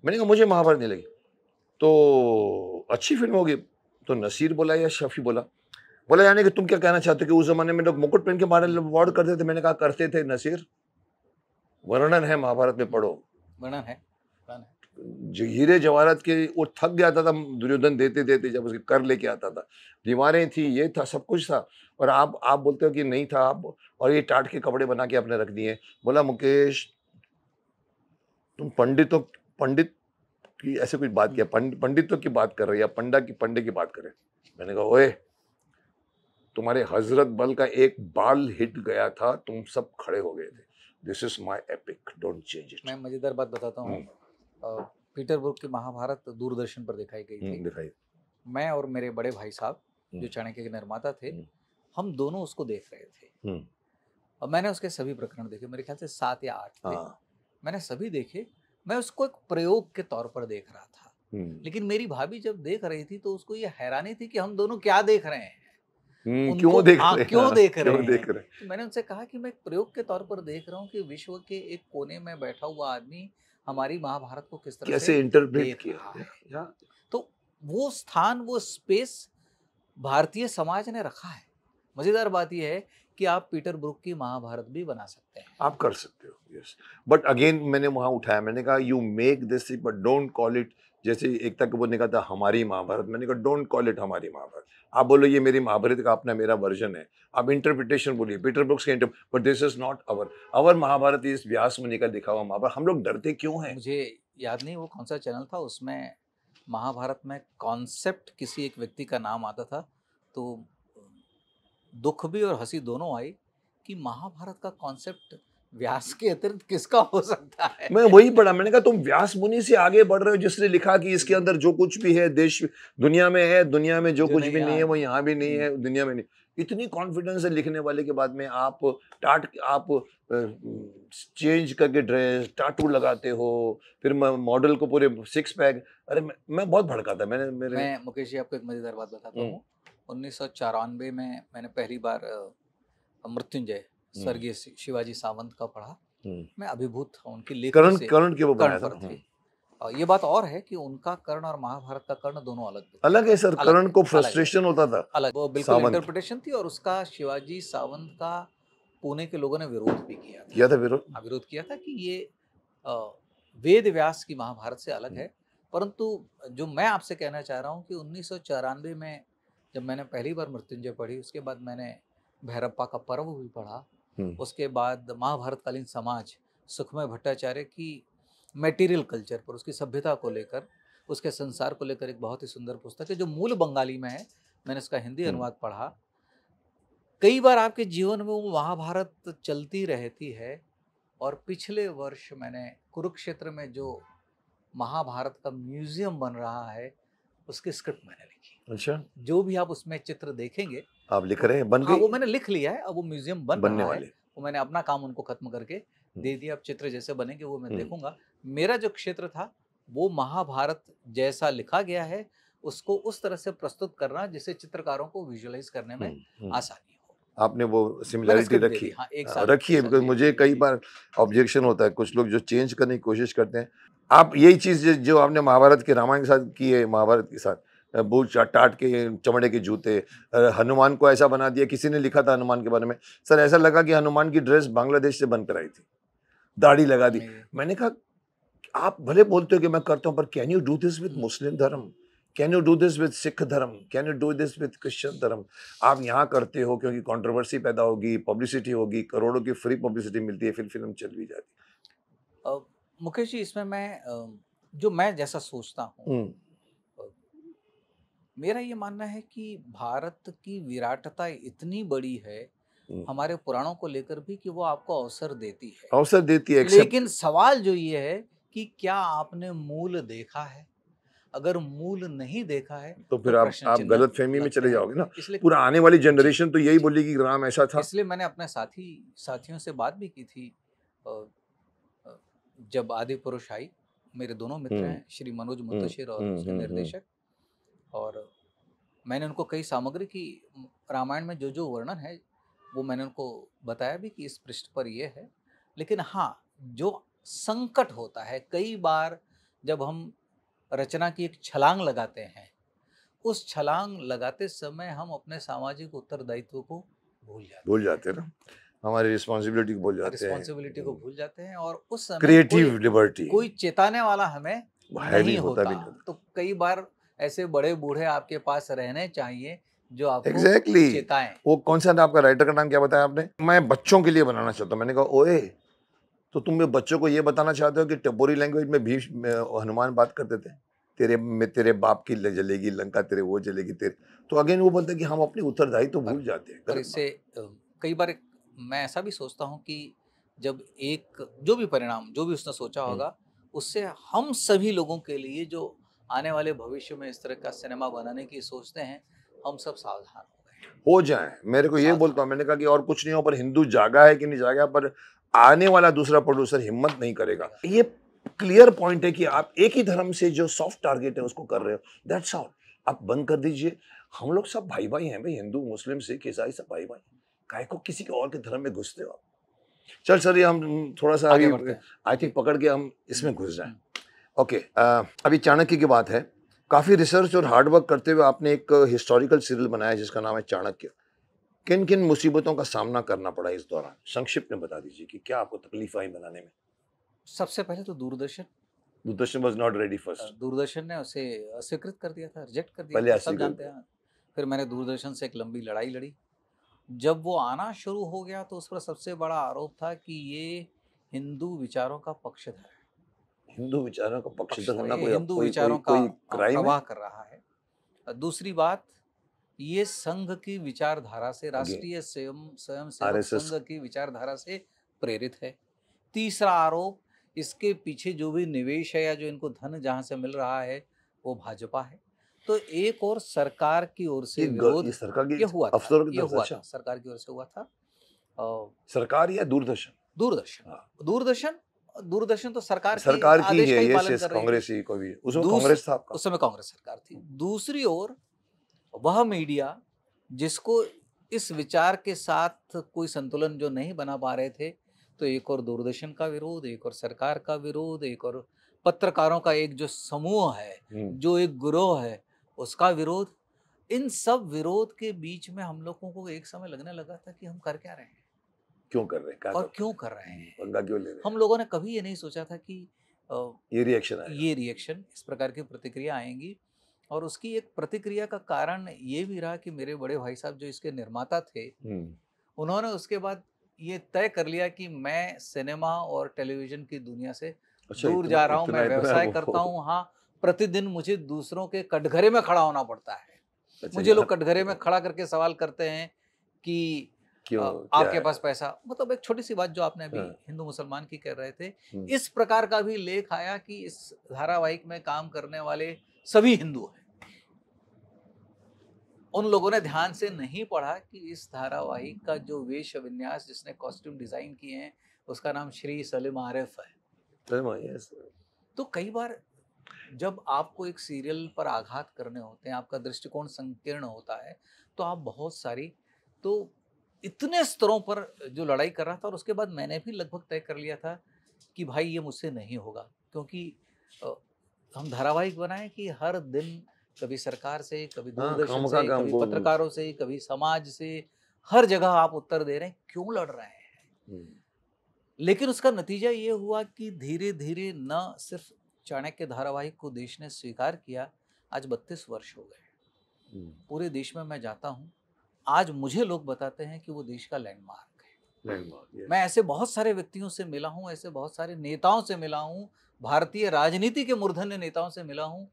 मैंने कहा मुझे महाभारत नहीं लगी तो अच्छी फिल्म होगी तो नसीर बोला या शफी बोला बोला यानी कि तुम क्या कहना चाहते हो कि उस जमाने में लोग मुकुट पहन के मारे अवार्ड करते थे मैंने कहा करते थे नसीर वर्णन है महाभारत में पढ़ो वर्णन है हीरे जवाहरात के वो थक गया था, दुर्योधन देते देते जब उसके कर लेके आता था दीवारें थी ये था सब कुछ था और आप आप बोलते हो कि नहीं था आप और ये टाट के कपड़े बना के आपने रख दिए बोला मुकेश तुम पंडितों पंडित की ऐसे कुछ बात किया पंड, पंडितों की बात कर रहे या पंडा की पंडे की बात करे मैंने कहा ओए तुम्हारे हजरत बल का एक बाल हिट गया था तुम सब खड़े हो गए थे this is my epic don't change it मैं मज़ेदार बात बताता हूँ हम्म। पीटरबर्ग की महाभारत दूरदर्शन पर दिखाई गई हम्म, थी दिखाई मैं और मेरे बड़े भाई साहब जो हम्म। चाणक्य के निर्माता थे हम्म। हम दोनों उसको देख रहे थे और मैंने उसके सभी प्रकरण देखे मेरे ख्याल से सात या आठ थे हाँ। मैंने सभी देखे मैं उसको एक प्रयोग के तौर पर देख रहा था लेकिन मेरी भाभी जब देख रही थी तो उसको ये हैरानी थी कि हम दोनों क्या देख रहे हैं क्यों देख रहे क्यों देख रहे हैं देख रहे तो मैंने उनसे कहा कि मैं प्रयोग के तौर पर देख रहा हूँ कि विश्व के एक कोने में बैठा हुआ आदमी हमारी महाभारत को किस तरह कैसे इंटरप्रेट किया तो वो स्थान वो स्पेस भारतीय समाज ने रखा है मजेदार बात यह है कि आप पीटर ब्रुक की महाभारत भी बना सकते हैं आप कर सकते हो यस बट अगेन मैंने वहाँ उठाया मैंने कहा you make this but don't call it जैसे एकता कपूर ने कहा था हमारी महाभारत मैंने कहा डोंट कॉल इट हमारी महाभारत आप बोलो ये मेरी महाभारत का अपना मेरा वर्जन है आप इंटरप्रिटेशन बोलिए पीटर ब्रुक्स के inter but this is not our our Mahabharat इस व्यास मुनि का दिखा हुआ महाभारत हम लोग डरते क्यों हैं मुझे याद नहीं वो कौन सा चैनल था उसमें महाभारत में कॉन्सेप्ट किसी एक व्यक्ति का नाम आता था तो दुख भी और हंसी दोनों आई कि महाभारत का कॉन्सेप्ट व्यास के अतिरिक्त किसका हो सकता है मैं वही पढ़ा मैंने कहा तुम व्यास मुनि से आगे बढ़ रहे हो जिसने लिखा कि इसके अंदर जो कुछ भी है देश दुनिया में है दुनिया में जो, जो कुछ नहीं भी नहीं है वो यहाँ भी नहीं है हम्म। दुनिया में नहीं इतनी कॉन्फिडेंस है लिखने वाले के बाद में आप टाट आप चेंज करके ड्रेस टाटू लगाते हो फिर मैं मॉडल को पूरे सिक्स पैक अरे मैं, मैं बहुत भड़का था मैंने मेरे मैं मुकेश जी आपको एक मजेदार बात बताता हम्म। हूँ उन्नीस में मैंने पहली बार मृत्युंजय स्वर्गीय शिवाजी सावंत का पढ़ा मैं अभिभूत था उनकी लेख कर्ण कर्ण के कर्ण पर और ये बात और है कि उनका कर्ण और महाभारत का कर्ण दोनों अलग अलग है सर कर्ण को फ्रस्ट्रेशन होता था अलग वो बिल्कुल इंटरप्रिटेशन थी और उसका शिवाजी सावंत का पुणे के लोगों ने विरोध भी किया था, था विरोध हाँ, विरोध किया था कि ये वेद व्यास की महाभारत से अलग है परंतु जो मैं आपसे कहना चाह रहा हूँ कि उन्नीस में जब मैंने पहली बार मृत्युंजय पढ़ी उसके बाद मैंने भैरप्पा का पर्व भी पढ़ा उसके बाद महाभारतकालीन समाज सुखमय भट्टाचार्य की मेटीरियल कल्चर पर उसकी सभ्यता को लेकर उसके संसार को लेकर एक बहुत ही सुंदर पुस्तक है जो मूल बंगाली में है मैंने उसका हिंदी अनुवाद पढ़ा कई बार आपके जीवन में वो महाभारत चलती रहती है और पिछले वर्ष मैंने कुरुक्षेत्र में जो महाभारत का म्यूजियम बन रहा है उसकी स्क्रिप्ट मैंने लिखी अच्छा जो भी आप उसमें चित्र देखेंगे आप लिख रहे हैं बन हाँ, वो मैंने लिख लिया है अब वो म्यूजियम बन बनने वाले वो मैंने अपना काम उनको खत्म करके हम्म। दे दिया अब चित्र जैसे बनेंगे वो मैं हम्म। देखूंगा मेरा जो क्षेत्र था वो महाभारत जैसा लिखा गया है उसको उस तरह से प्रस्तुत करना जिससे चित्रकारों को विजुअलाइज करने में हम्म, आसानी हो आपने वो सिमिलैरिटी रखी हाँ, हाँ रखी है बिकॉज मुझे कई बार ऑब्जेक्शन होता है कुछ लोग जो चेंज करने की कोशिश करते हैं आप यही चीज़ जो आपने महाभारत के रामायण के साथ की है महाभारत के साथ बूट टाट के चमड़े के जूते हनुमान को ऐसा बना दिया किसी ने लिखा था हनुमान के बारे में सर ऐसा लगा कि हनुमान की ड्रेस बांग्लादेश से बनकर आई थी दाढ़ी लगा दी मैंने कहा आप भले बोलते हो कि मैं करता हूँ पर can you do this with Muslim धर्म can you do this with Sikh धर्म can you do this with Christian धर्म आप यहाँ करते हो क्योंकि कॉन्ट्रोवर्सी पैदा होगी पब्लिसिटी होगी करोड़ों की फ्री पब्लिसिटी मिलती है फिर फिल्म चल भी जाती मुकेश जी इसमें मैं जो मैं जैसा सोचता हूँ हम्म। मेरा ये मानना है कि भारत की विराटता इतनी बड़ी है हमारे पुराणों को लेकर भी कि वो आपको अवसर देती है अवसर देती है लेकिन सवाल जो ये है कि क्या आपने मूल देखा है अगर मूल नहीं देखा है तो, तो फिर तो आप आप गलत फहमी में चले जाओगे ना इसलिए पूरा आने वाली जनरेशन तो यही बोलेगी कि राम ऐसा था इसलिए मैंने अपने साथी साथियों से बात भी की थी जब आदि पुरुष आई मेरे दोनों मित्र हैं श्री मनोज मुंतशिर और उसके निर्देशक और मैंने उनको कई सामग्री की रामायण में जो जो वर्णन है वो मैंने उनको बताया भी कि इस पृष्ठ पर यह है लेकिन हाँ जो संकट होता है कई बार जब हम रचना की एक छलांग लगाते हैं उस छलांग लगाते समय हम अपने सामाजिक उत्तरदायित्व को भूल जाते भूल जाते हैं हमारी रिस्पॉन्सिबिलिटी को भूल जाते हैं रिस्पॉन्सिबिलिटी को भूल जाते हैं और उस समय क्रिएटिव लिबर्टी कोई चेताने वाला हमें नहीं होता, होता। नहीं। तो कई बार ऐसे बड़े बूढ़े आपके पास रहने चाहिए जो आपको exactly. वो कौन सा था आपका राइटर का नाम क्या बताया आपने मैं बच्चों के लिए बनाना चाहता हूँ मैंने कहा ओए तो तुम ये बच्चों को ये बताना चाहते हो कि टपोरी लैंग्वेज में भी हनुमान बात करते थे तेरे में तेरे बाप की जलेगी लंका तेरे वो जलेगी तेरे तो अगेन वो बोलते हैं कि हम अपनी उत्तरदायी तो भूल जाते हैं इससे कई बार मैं ऐसा भी सोचता हूँ कि जब एक जो भी परिणाम जो भी उसने सोचा हम्म। होगा उससे हम सभी लोगों के लिए जो आने वाले भविष्य में इस तरह का सिनेमा बनाने की सोचते हैं हम सब सावधान हो हो जाए मेरे को ये बोलता हूँ मैंने कहा कि और कुछ नहीं हो पर हिंदू जागा है कि नहीं जागा पर आने वाला दूसरा प्रोड्यूसर हिम्मत नहीं करेगा ये क्लियर पॉइंट है कि आप एक ही धर्म से जो सॉफ्ट टारगेट है उसको कर रहे हो दैट्स ऑल आप बंद कर दीजिए हम लोग सब भाई भाई हैं भाई हिंदू मुस्लिम सिख ईसाई सब भाई भाई काय को किसी के और के धर्म में घुसते हो आप चल सर ये हम थोड़ा सा आई थिंक पकड़ के हम इसमें घुस जाए ओके okay, uh, अभी चाणक्य की बात है काफ़ी रिसर्च और हार्डवर्क करते हुए आपने एक हिस्टोरिकल सीरियल बनाया जिसका नाम है चाणक्य किन किन मुसीबतों का सामना करना पड़ा इस दौरान संक्षिप्त में बता दीजिए कि क्या आपको तकलीफ आई बनाने में सबसे पहले तो Doordarshan Doordarshan was not ready first Doordarshan ने उसे अस्वीकृत कर दिया था रिजेक्ट कर दिया पहले सब जानते हैं फिर मैंने दूरदर्शन से एक लंबी लड़ाई लड़ी जब वो आना शुरू हो गया तो उस पर सबसे बड़ा आरोप था कि ये हिंदू विचारों का पक्षधर है हिंदू विचारों का पक्षधर होना कोई हिंदू विचारों का क्राइम कर रहा है दूसरी बात ये संघ की विचारधारा से राष्ट्रीय स्वयं स्वयं संघ की विचारधारा से प्रेरित है तीसरा आरोप इसके पीछे जो भी निवेश है या जो इनको धन जहां से मिल रहा है वो भाजपा है तो एक और सरकार की ओर से विरोध सरकार की हुआ था की ये हुआ था सरकार की ओर से हुआ था सरकार या दूरदर्शन दूरदर्शन हाँ। दूरदर्शन दूरदर्शन तो सरकार सरकार की, की है कर कांग्रेस ही को भी उसमें कांग्रेस था उस समय कांग्रेस सरकार थी दूसरी ओर वह मीडिया जिसको इस विचार के साथ कोई संतुलन जो नहीं बना पा रहे थे तो एक और दूरदर्शन का विरोध एक और सरकार का विरोध एक और पत्रकारों का एक जो समूह है हम्म। जो एक ग्रोह है उसका विरोध इन सब विरोध के बीच में हम लोगों को एक समय लगने लगा था कि हम कर क्या रहे हैं क्यों कर रहे हैं और क्यों कर रहे हैं पंगा क्यों ले रहे हैं हम लोगों ने कभी ये नहीं सोचा था कि ये रिएक्शन ये रिएक्शन इस प्रकार की प्रतिक्रिया आएंगी और उसकी एक प्रतिक्रिया का कारण ये भी रहा कि मेरे बड़े भाई साहब जो इसके निर्माता थे हम्म। उन्होंने उसके बाद ये तय कर लिया कि मैं सिनेमा और टेलीविजन की दुनिया से अच्छा, दूर जा रहा हूँ मैं व्यवसाय करता हूँ हाँ प्रतिदिन मुझे दूसरों के कटघरे में खड़ा होना पड़ता है अच्छा, मुझे लोग कटघरे में खड़ा करके सवाल करते हैं कि क्यों आपके पास पैसा मतलब एक छोटी सी बात जो आपने अभी हाँ। हिंदू मुसलमान की कर रहे थे इस प्रकार का भी लेख आया कि इस धारावाहिक में काम करने वाले सभी हिंदू हैं उन लोगों ने ध्यान से नहीं पढ़ा कि इस धारावाहिक का जो वेश विन्यास जिसने कॉस्ट्यूम डिजाइन किए हैं उसका नाम श्री सलीम आरिफ है तो कई बार जब आपको एक सीरियल पर आघात करने होते हैं आपका दृष्टिकोण संकीर्ण होता है तो आप बहुत सारी तो इतने स्तरों पर जो लड़ाई कर रहा था और उसके बाद मैंने भी लगभग तय कर लिया था कि भाई ये मुझसे नहीं होगा क्योंकि हम धारावाहिक बनाए कि हर दिन कभी सरकार से कभी हाँ, दूरदर्शन से कभी पत्रकारों से कभी समाज से हर जगह आप उत्तर दे रहे हैं क्यों लड़ रहे हैं हम्म। लेकिन उसका नतीजा ये हुआ कि धीरे धीरे न सिर्फ चाणक्य धारावाहिक को देश ने स्वीकार किया आज बत्तीस वर्ष हो गए हम्म। पूरे देश में मैं जाता हूँ आज मुझे लोग बताते हैं कि वो देश का लैंडमार्क है लैंडमार्क मैं ऐसे बहुत सारे व्यक्तियों से मिला हूँ ऐसे बहुत सारे नेताओं से मिला हूँ भारतीय राजनीति के मूर्धन्य नेताओं से मिला हूँ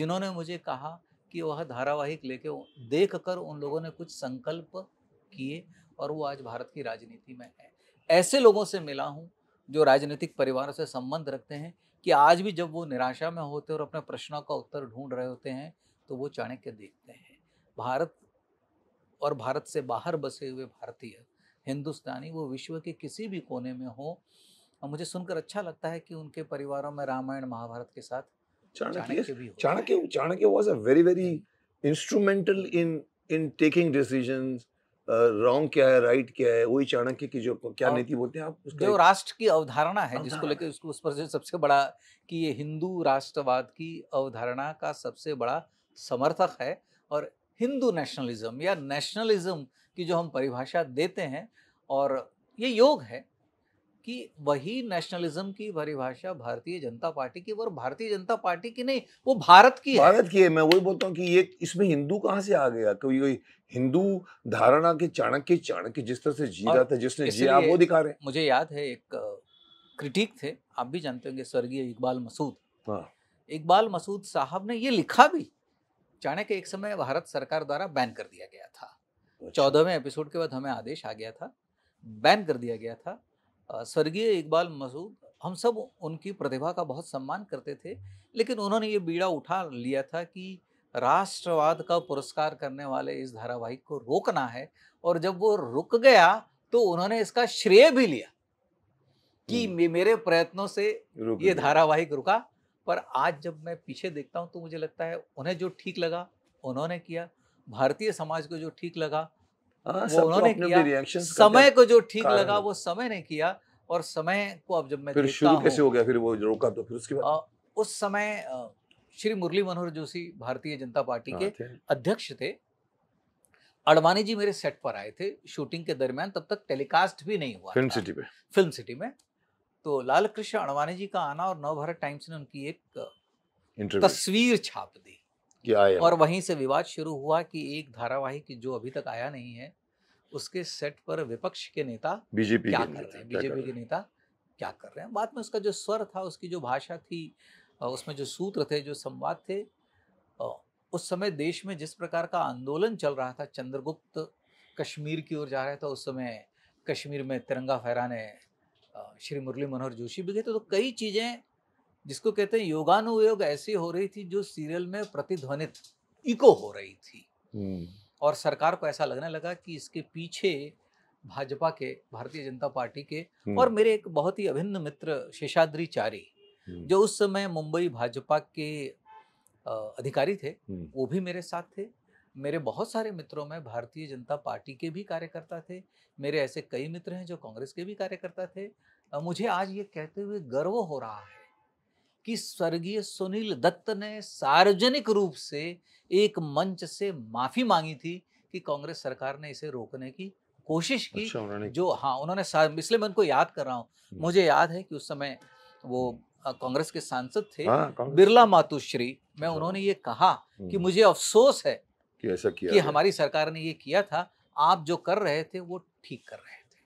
जिन्होंने मुझे कहा कि वह धारावाहिक लेके देख कर उन लोगों ने कुछ संकल्प किए और वो आज भारत की राजनीति में है ऐसे लोगों से मिला हूँ जो राजनीतिक परिवारों से संबंध रखते हैं कि आज भी जब वो निराशा में होते और अपने प्रश्नों का उत्तर ढूंढ रहे होते हैं तो वो चाणक्य देखते हैं भारत और भारत से बाहर बसे हुए भारतीय हिंदुस्तानी वो विश्व के किसी भी कोने में हो और मुझे सुनकर अच्छा लगता है कि उनके परिवारों में रामायण महाभारत के साथ चाणक्य भी Chanakya was a very very instrumental in in taking decision wrong क्या है राइट right क्या है वही चाणक्य की जो क्या नीति बोलते हैं आप उसके जो राष्ट्र की अवधारणा है जिसको लेकर उसको उस पर सबसे बड़ा कि ये हिंदू राष्ट्रवाद की अवधारणा का सबसे बड़ा समर्थक है और हिंदू नेशनलिज्म या नेशनलिज्म की जो हम परिभाषा देते हैं और ये योग है कि वही नेशनलिज्म की परिभाषा भारतीय जनता पार्टी की और भारतीय जनता पार्टी की नहीं वो भारत की भारत है की है मैं वही बोलता हूँ कि ये इसमें हिंदू कहाँ से आ गया कोई हिंदू धारणा के चाणक्य चाणक्य जिस तरह से जी रहा था जिसने जिया वो दिखा रहे मुझे याद है एक क्रिटिक थे आप भी जानते होंगे स्वर्गीय इकबाल मसूद हाँ। इकबाल मसूद साहब ने ये लिखा भी चाणक्य एक समय भारत सरकार द्वारा बैन कर दिया गया था अच्छा। चौदहवें एपिसोड के बाद हमें आदेश आ गया था बैन कर दिया गया था स्वर्गीय इकबाल मसूद हम सब उनकी प्रतिभा का बहुत सम्मान करते थे लेकिन उन्होंने ये बीड़ा उठा लिया था कि राष्ट्रवाद का पुरस्कार करने वाले इस धारावाहिक को रोकना है और जब वो रुक गया तो उन्होंने इसका श्रेय भी लिया कि हम्म। मेरे प्रयत्नों से ये धारावाहिक रुका पर आज जब मैं पीछे देखता हूँ तो मुझे लगता है उन्हें जो ठीक लगा उन्होंने किया भारतीय समाज को जो ठीक लगा आ, हाँ, वो उन्होंने किया समय को जो ठीक लगा वो समय ने किया और समय को अब जब मैं फिर शुरू कैसे हो गया फिर वो रोका तो फिर उसके बाद उस समय श्री मुरली मनोहर जोशी भारतीय जनता पार्टी हाँ, के अध्यक्ष थे अडवाणी जी मेरे सेट पर आए थे शूटिंग के दरमियान तब तक टेलीकास्ट भी नहीं हुआ फिल्म सिटी में फिल्म सिटी में तो लाल कृष्ण अडवाणी जी का आना और नवभारत टाइम्स ने उनकी एक तस्वीर छाप दी और वहीं से विवाद शुरू हुआ कि एक धारावाहिक जो अभी तक आया नहीं है उसके सेट पर विपक्ष के नेता बीजेपी क्या कर रहे हैं बीजेपी के नेता क्या कर रहे हैं बाद में उसका जो स्वर था उसकी जो भाषा थी उसमें जो सूत्र थे जो संवाद थे उस समय देश में जिस प्रकार का आंदोलन चल रहा था चंद्रगुप्त कश्मीर की ओर जा रहे थे उस समय कश्मीर में तिरंगा फहराने श्री मुरली मनोहर जोशी भी गए थे तो कई चीज़ें जिसको कहते हैं योगानुयोग ऐसी हो रही थी जो सीरियल में प्रतिध्वनित इको हो रही थी हम्म। और सरकार को ऐसा लगने लगा कि इसके पीछे भाजपा के भारतीय जनता पार्टी के हम्म। और मेरे एक बहुत ही अभिन्न मित्र शेषाद्री चारी हम्म। जो उस समय मुंबई भाजपा के अधिकारी थे वो भी मेरे साथ थे मेरे बहुत सारे मित्रों में भारतीय जनता पार्टी के भी कार्यकर्ता थे मेरे ऐसे कई मित्र हैं जो कांग्रेस के भी कार्यकर्ता थे मुझे आज ये कहते हुए गर्व हो रहा है कि स्वर्गीय सुनील दत्त ने सार्वजनिक रूप से एक मंच से माफी मांगी थी कि कांग्रेस सरकार ने इसे रोकने की कोशिश की अच्छा, जो हाँ उन्होंने इसलिए मैं उनको याद कर रहा हूँ हम्म। मुझे याद है कि उस समय वो हम्म। कांग्रेस के सांसद थे हाँ, बिरला मातुश्री में अच्छा। उन्होंने ये कहा हम्म, कि मुझे अफसोस है कि ऐसा किया कि हमारी सरकार ने ये किया था आप जो कर रहे थे वो ठीक कर रहे थे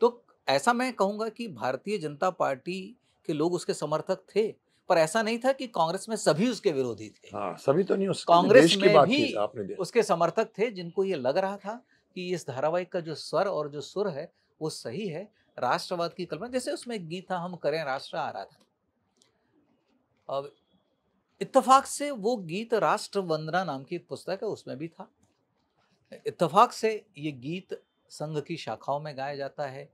तो ऐसा मैं कहूँगा कि भारतीय जनता पार्टी के लोग उसके समर्थक थे पर ऐसा नहीं था कि कांग्रेस में सभी उसके विरोधी थे हाँ, सभी तो नहीं उसके कांग्रेस में बात भी आपने उसके समर्थक थे जिनको ये लग रहा था कि इस धारावाहिक का जो स्वर और जो सुर है वो सही है राष्ट्रवाद की कल्पना जैसे उसमें गीता हम करें राष्ट्र आराधना अब इत्तफाक से वो गीत राष्ट्र वंदना नाम की एक पुस्तक है उसमें भी था इत्तफाक से ये गीत संघ की शाखाओं में गाया जाता है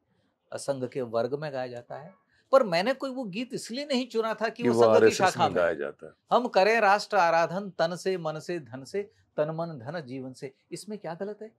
संघ के वर्ग में गाया जाता है पर मैंने कोई वो गीत इसलिए नहीं चुना था कि, कि वो संघ की शाखा में गाया जाता है हम करें राष्ट्र आराधन तन से मन से धन से तन मन धन जीवन से इसमें क्या गलत है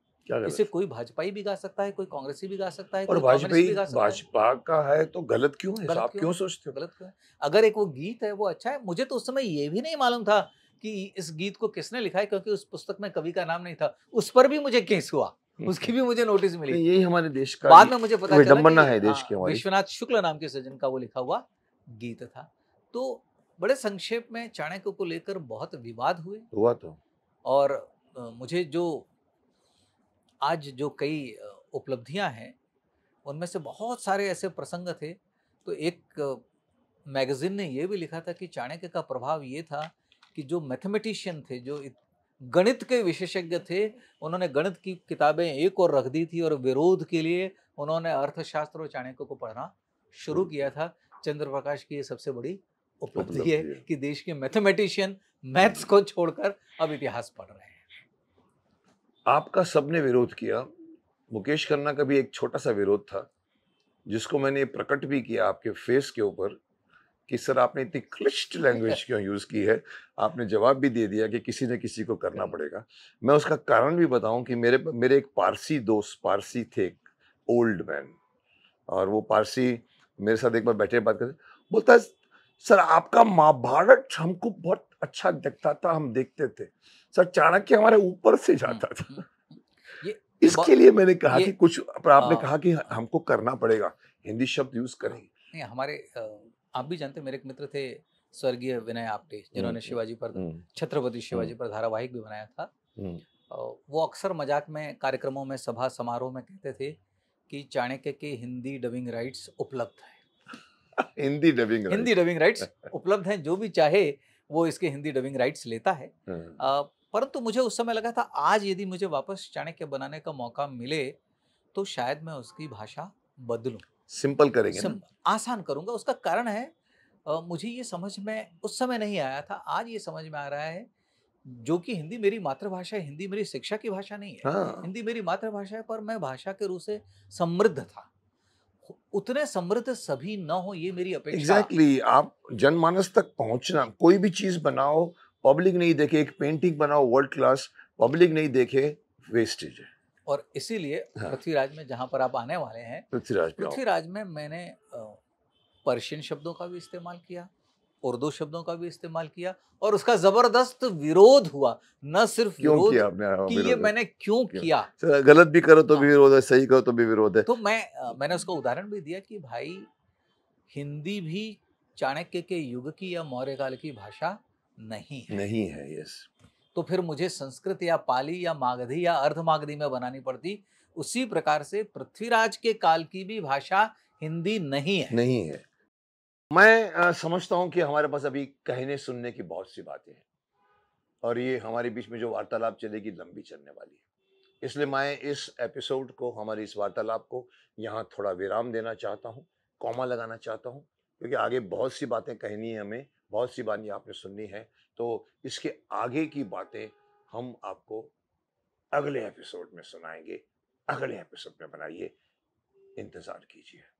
इसे कोई भाजपाई भी गा सकता है कोई कांग्रेसी भी गा सकता है और भाजपा भाजपा का है तो गलत क्यों है आप क्यों सोचते हो गलत क्यों है अगर एक वो गीत है वो अच्छा है मुझे तो उस समय ये भी नहीं मालूम था कि इस गीत को किसने लिखा है क्योंकि उस पुस्तक में कवि का नाम नहीं था उस पर भी मुझे केस हुआ हम्म, उसकी हम्म। भी मुझे नोटिस मिली यही हमारे देश का बाद में मुझे पता चला है देश के हाँ, विश्वनाथ शुक्ल नाम के सज्जन का वो लिखा हुआ गीत था तो बड़े संक्षेप में चाणक्य को लेकर बहुत विवाद हुए हुआ तो और मुझे जो आज जो कई उपलब्धियां हैं उनमें से बहुत सारे ऐसे प्रसंग थे तो एक मैगजीन ने यह भी लिखा था कि चाणक्य का प्रभाव ये था कि जो मैथमेटिशियन थे जो गणित के विशेषज्ञ थे उन्होंने गणित की किताबें एक और रख दी थी और विरोध के लिए उन्होंने अर्थशास्त्र और चाणक्य को पढ़ना शुरू किया था चंद्र प्रकाश की ये सबसे बड़ी उपलब्धि है कि देश के मैथमेटिशियन मैथ्स को छोड़कर अब इतिहास पढ़ रहे हैं आपका सबने विरोध किया मुकेश खन्ना का भी एक छोटा सा विरोध था जिसको मैंने प्रकट भी किया आपके फेस के ऊपर कि सर आपने इतनी क्लिष्ट लैंग्वेज क्यों यूज़ की है आपने जवाब भी दे दिया कि किसी न किसी को करना हम्म। पड़ेगा मैं उसका कारण भी बताऊं कि मेरे मेरे एक पारसी दोस्त पारसी थे एक ओल्ड मैन और वो पारसी मेरे साथ एक बार बैठे बात करते बोलता है सर आपका महाभारत हमको बहुत अच्छा दिखता था हम देखते थे सर चाणक्य हमारे ऊपर से जाता था हम्म, हम्म। ये इसके लिए मैंने कहा कि कुछ आपने हाँ। कहा कि हमको करना पड़ेगा हिंदी शब्द यूज करेंगे नहीं हमारे आप भी जानते मेरे एक मित्र थे स्वर्गीय विनय आपटे हम्म, जिन्होंने शिवाजी पर छत्रपति शिवाजी पर धारावाहिक भी बनाया था वो अक्सर मजाक में कार्यक्रमों में सभा समारोह में कहते थे कि चाणक्य के हिंदी डबिंग राइट्स उपलब्ध हैं Hindi dubbing Hindi dubbing rights उपलब्ध हैं जो भी चाहे वो इसके हिंदी डबिंग राइट्स लेता है हम्म। परंतु मुझे उस समय लगा था आज यदि मुझे वापस चाणक्य बनाने का मौका मिले तो शायद मैं उसकी भाषा बदलूं सिंपल करेंगे सिंपल, आसान करूंगा उसका कारण है आ, मुझे ये समझ में उस समय नहीं आया था आज ये समझ में आ रहा है जो कि हिंदी मेरी मातृभाषा है हिंदी मेरी शिक्षा की भाषा नहीं है हाँ। हिंदी मेरी मातृभाषा है पर मैं भाषा के रूप से समृद्ध था उतने समृद्ध सभी न हो ये मेरी अपेक्षा एग्जैक्टली exactly, आप जनमानस तक पहुंचना कोई भी चीज बनाओ पब्लिक नहीं देखे एक पेंटिंग बनाओ वर्ल्ड क्लास पब्लिक नहीं देखे वेस्टेज है और इसीलिए हाँ। पृथ्वीराज में जहां पर आप आने वाले हैं पृथ्वीराज पृथ्वीराज में मैंने पर्शियन शब्दों का भी इस्तेमाल किया उर्दू शब्दों का भी इस्तेमाल किया और उसका जबरदस्त विरोध हुआ न सिर्फ क्यों विरोध किया मैं कि ये मैंने क्यों, क्यों? किया गलत भी करो तो भी हाँ। विरोध है सही करो तो भी विरोध है तो मैं मैंने उसका उदाहरण भी दिया कि भाई हिंदी भी चाणक्य के युग की या मौर्य काल की भाषा नहीं है नहीं है यस तो फिर मुझे संस्कृत या पाली या मागधी या अर्ध मागधी में बनानी पड़ती उसी प्रकार से पृथ्वीराज के काल की भी भाषा हिंदी नहीं है नहीं है मैं समझता हूँ कि हमारे पास अभी कहने सुनने की बहुत सी बातें हैं और ये हमारे बीच में जो वार्तालाप चलेगी लंबी चलने वाली है इसलिए मैं इस एपिसोड को हमारे इस वार्तालाप को यहाँ थोड़ा विराम देना चाहता हूँ कॉमा लगाना चाहता हूँ क्योंकि आगे बहुत सी बातें कहनी है हमें बहुत सी बातें आपने सुननी है तो इसके आगे की बातें हम आपको अगले एपिसोड में सुनाएंगे अगले एपिसोड में बनाइए इंतज़ार कीजिए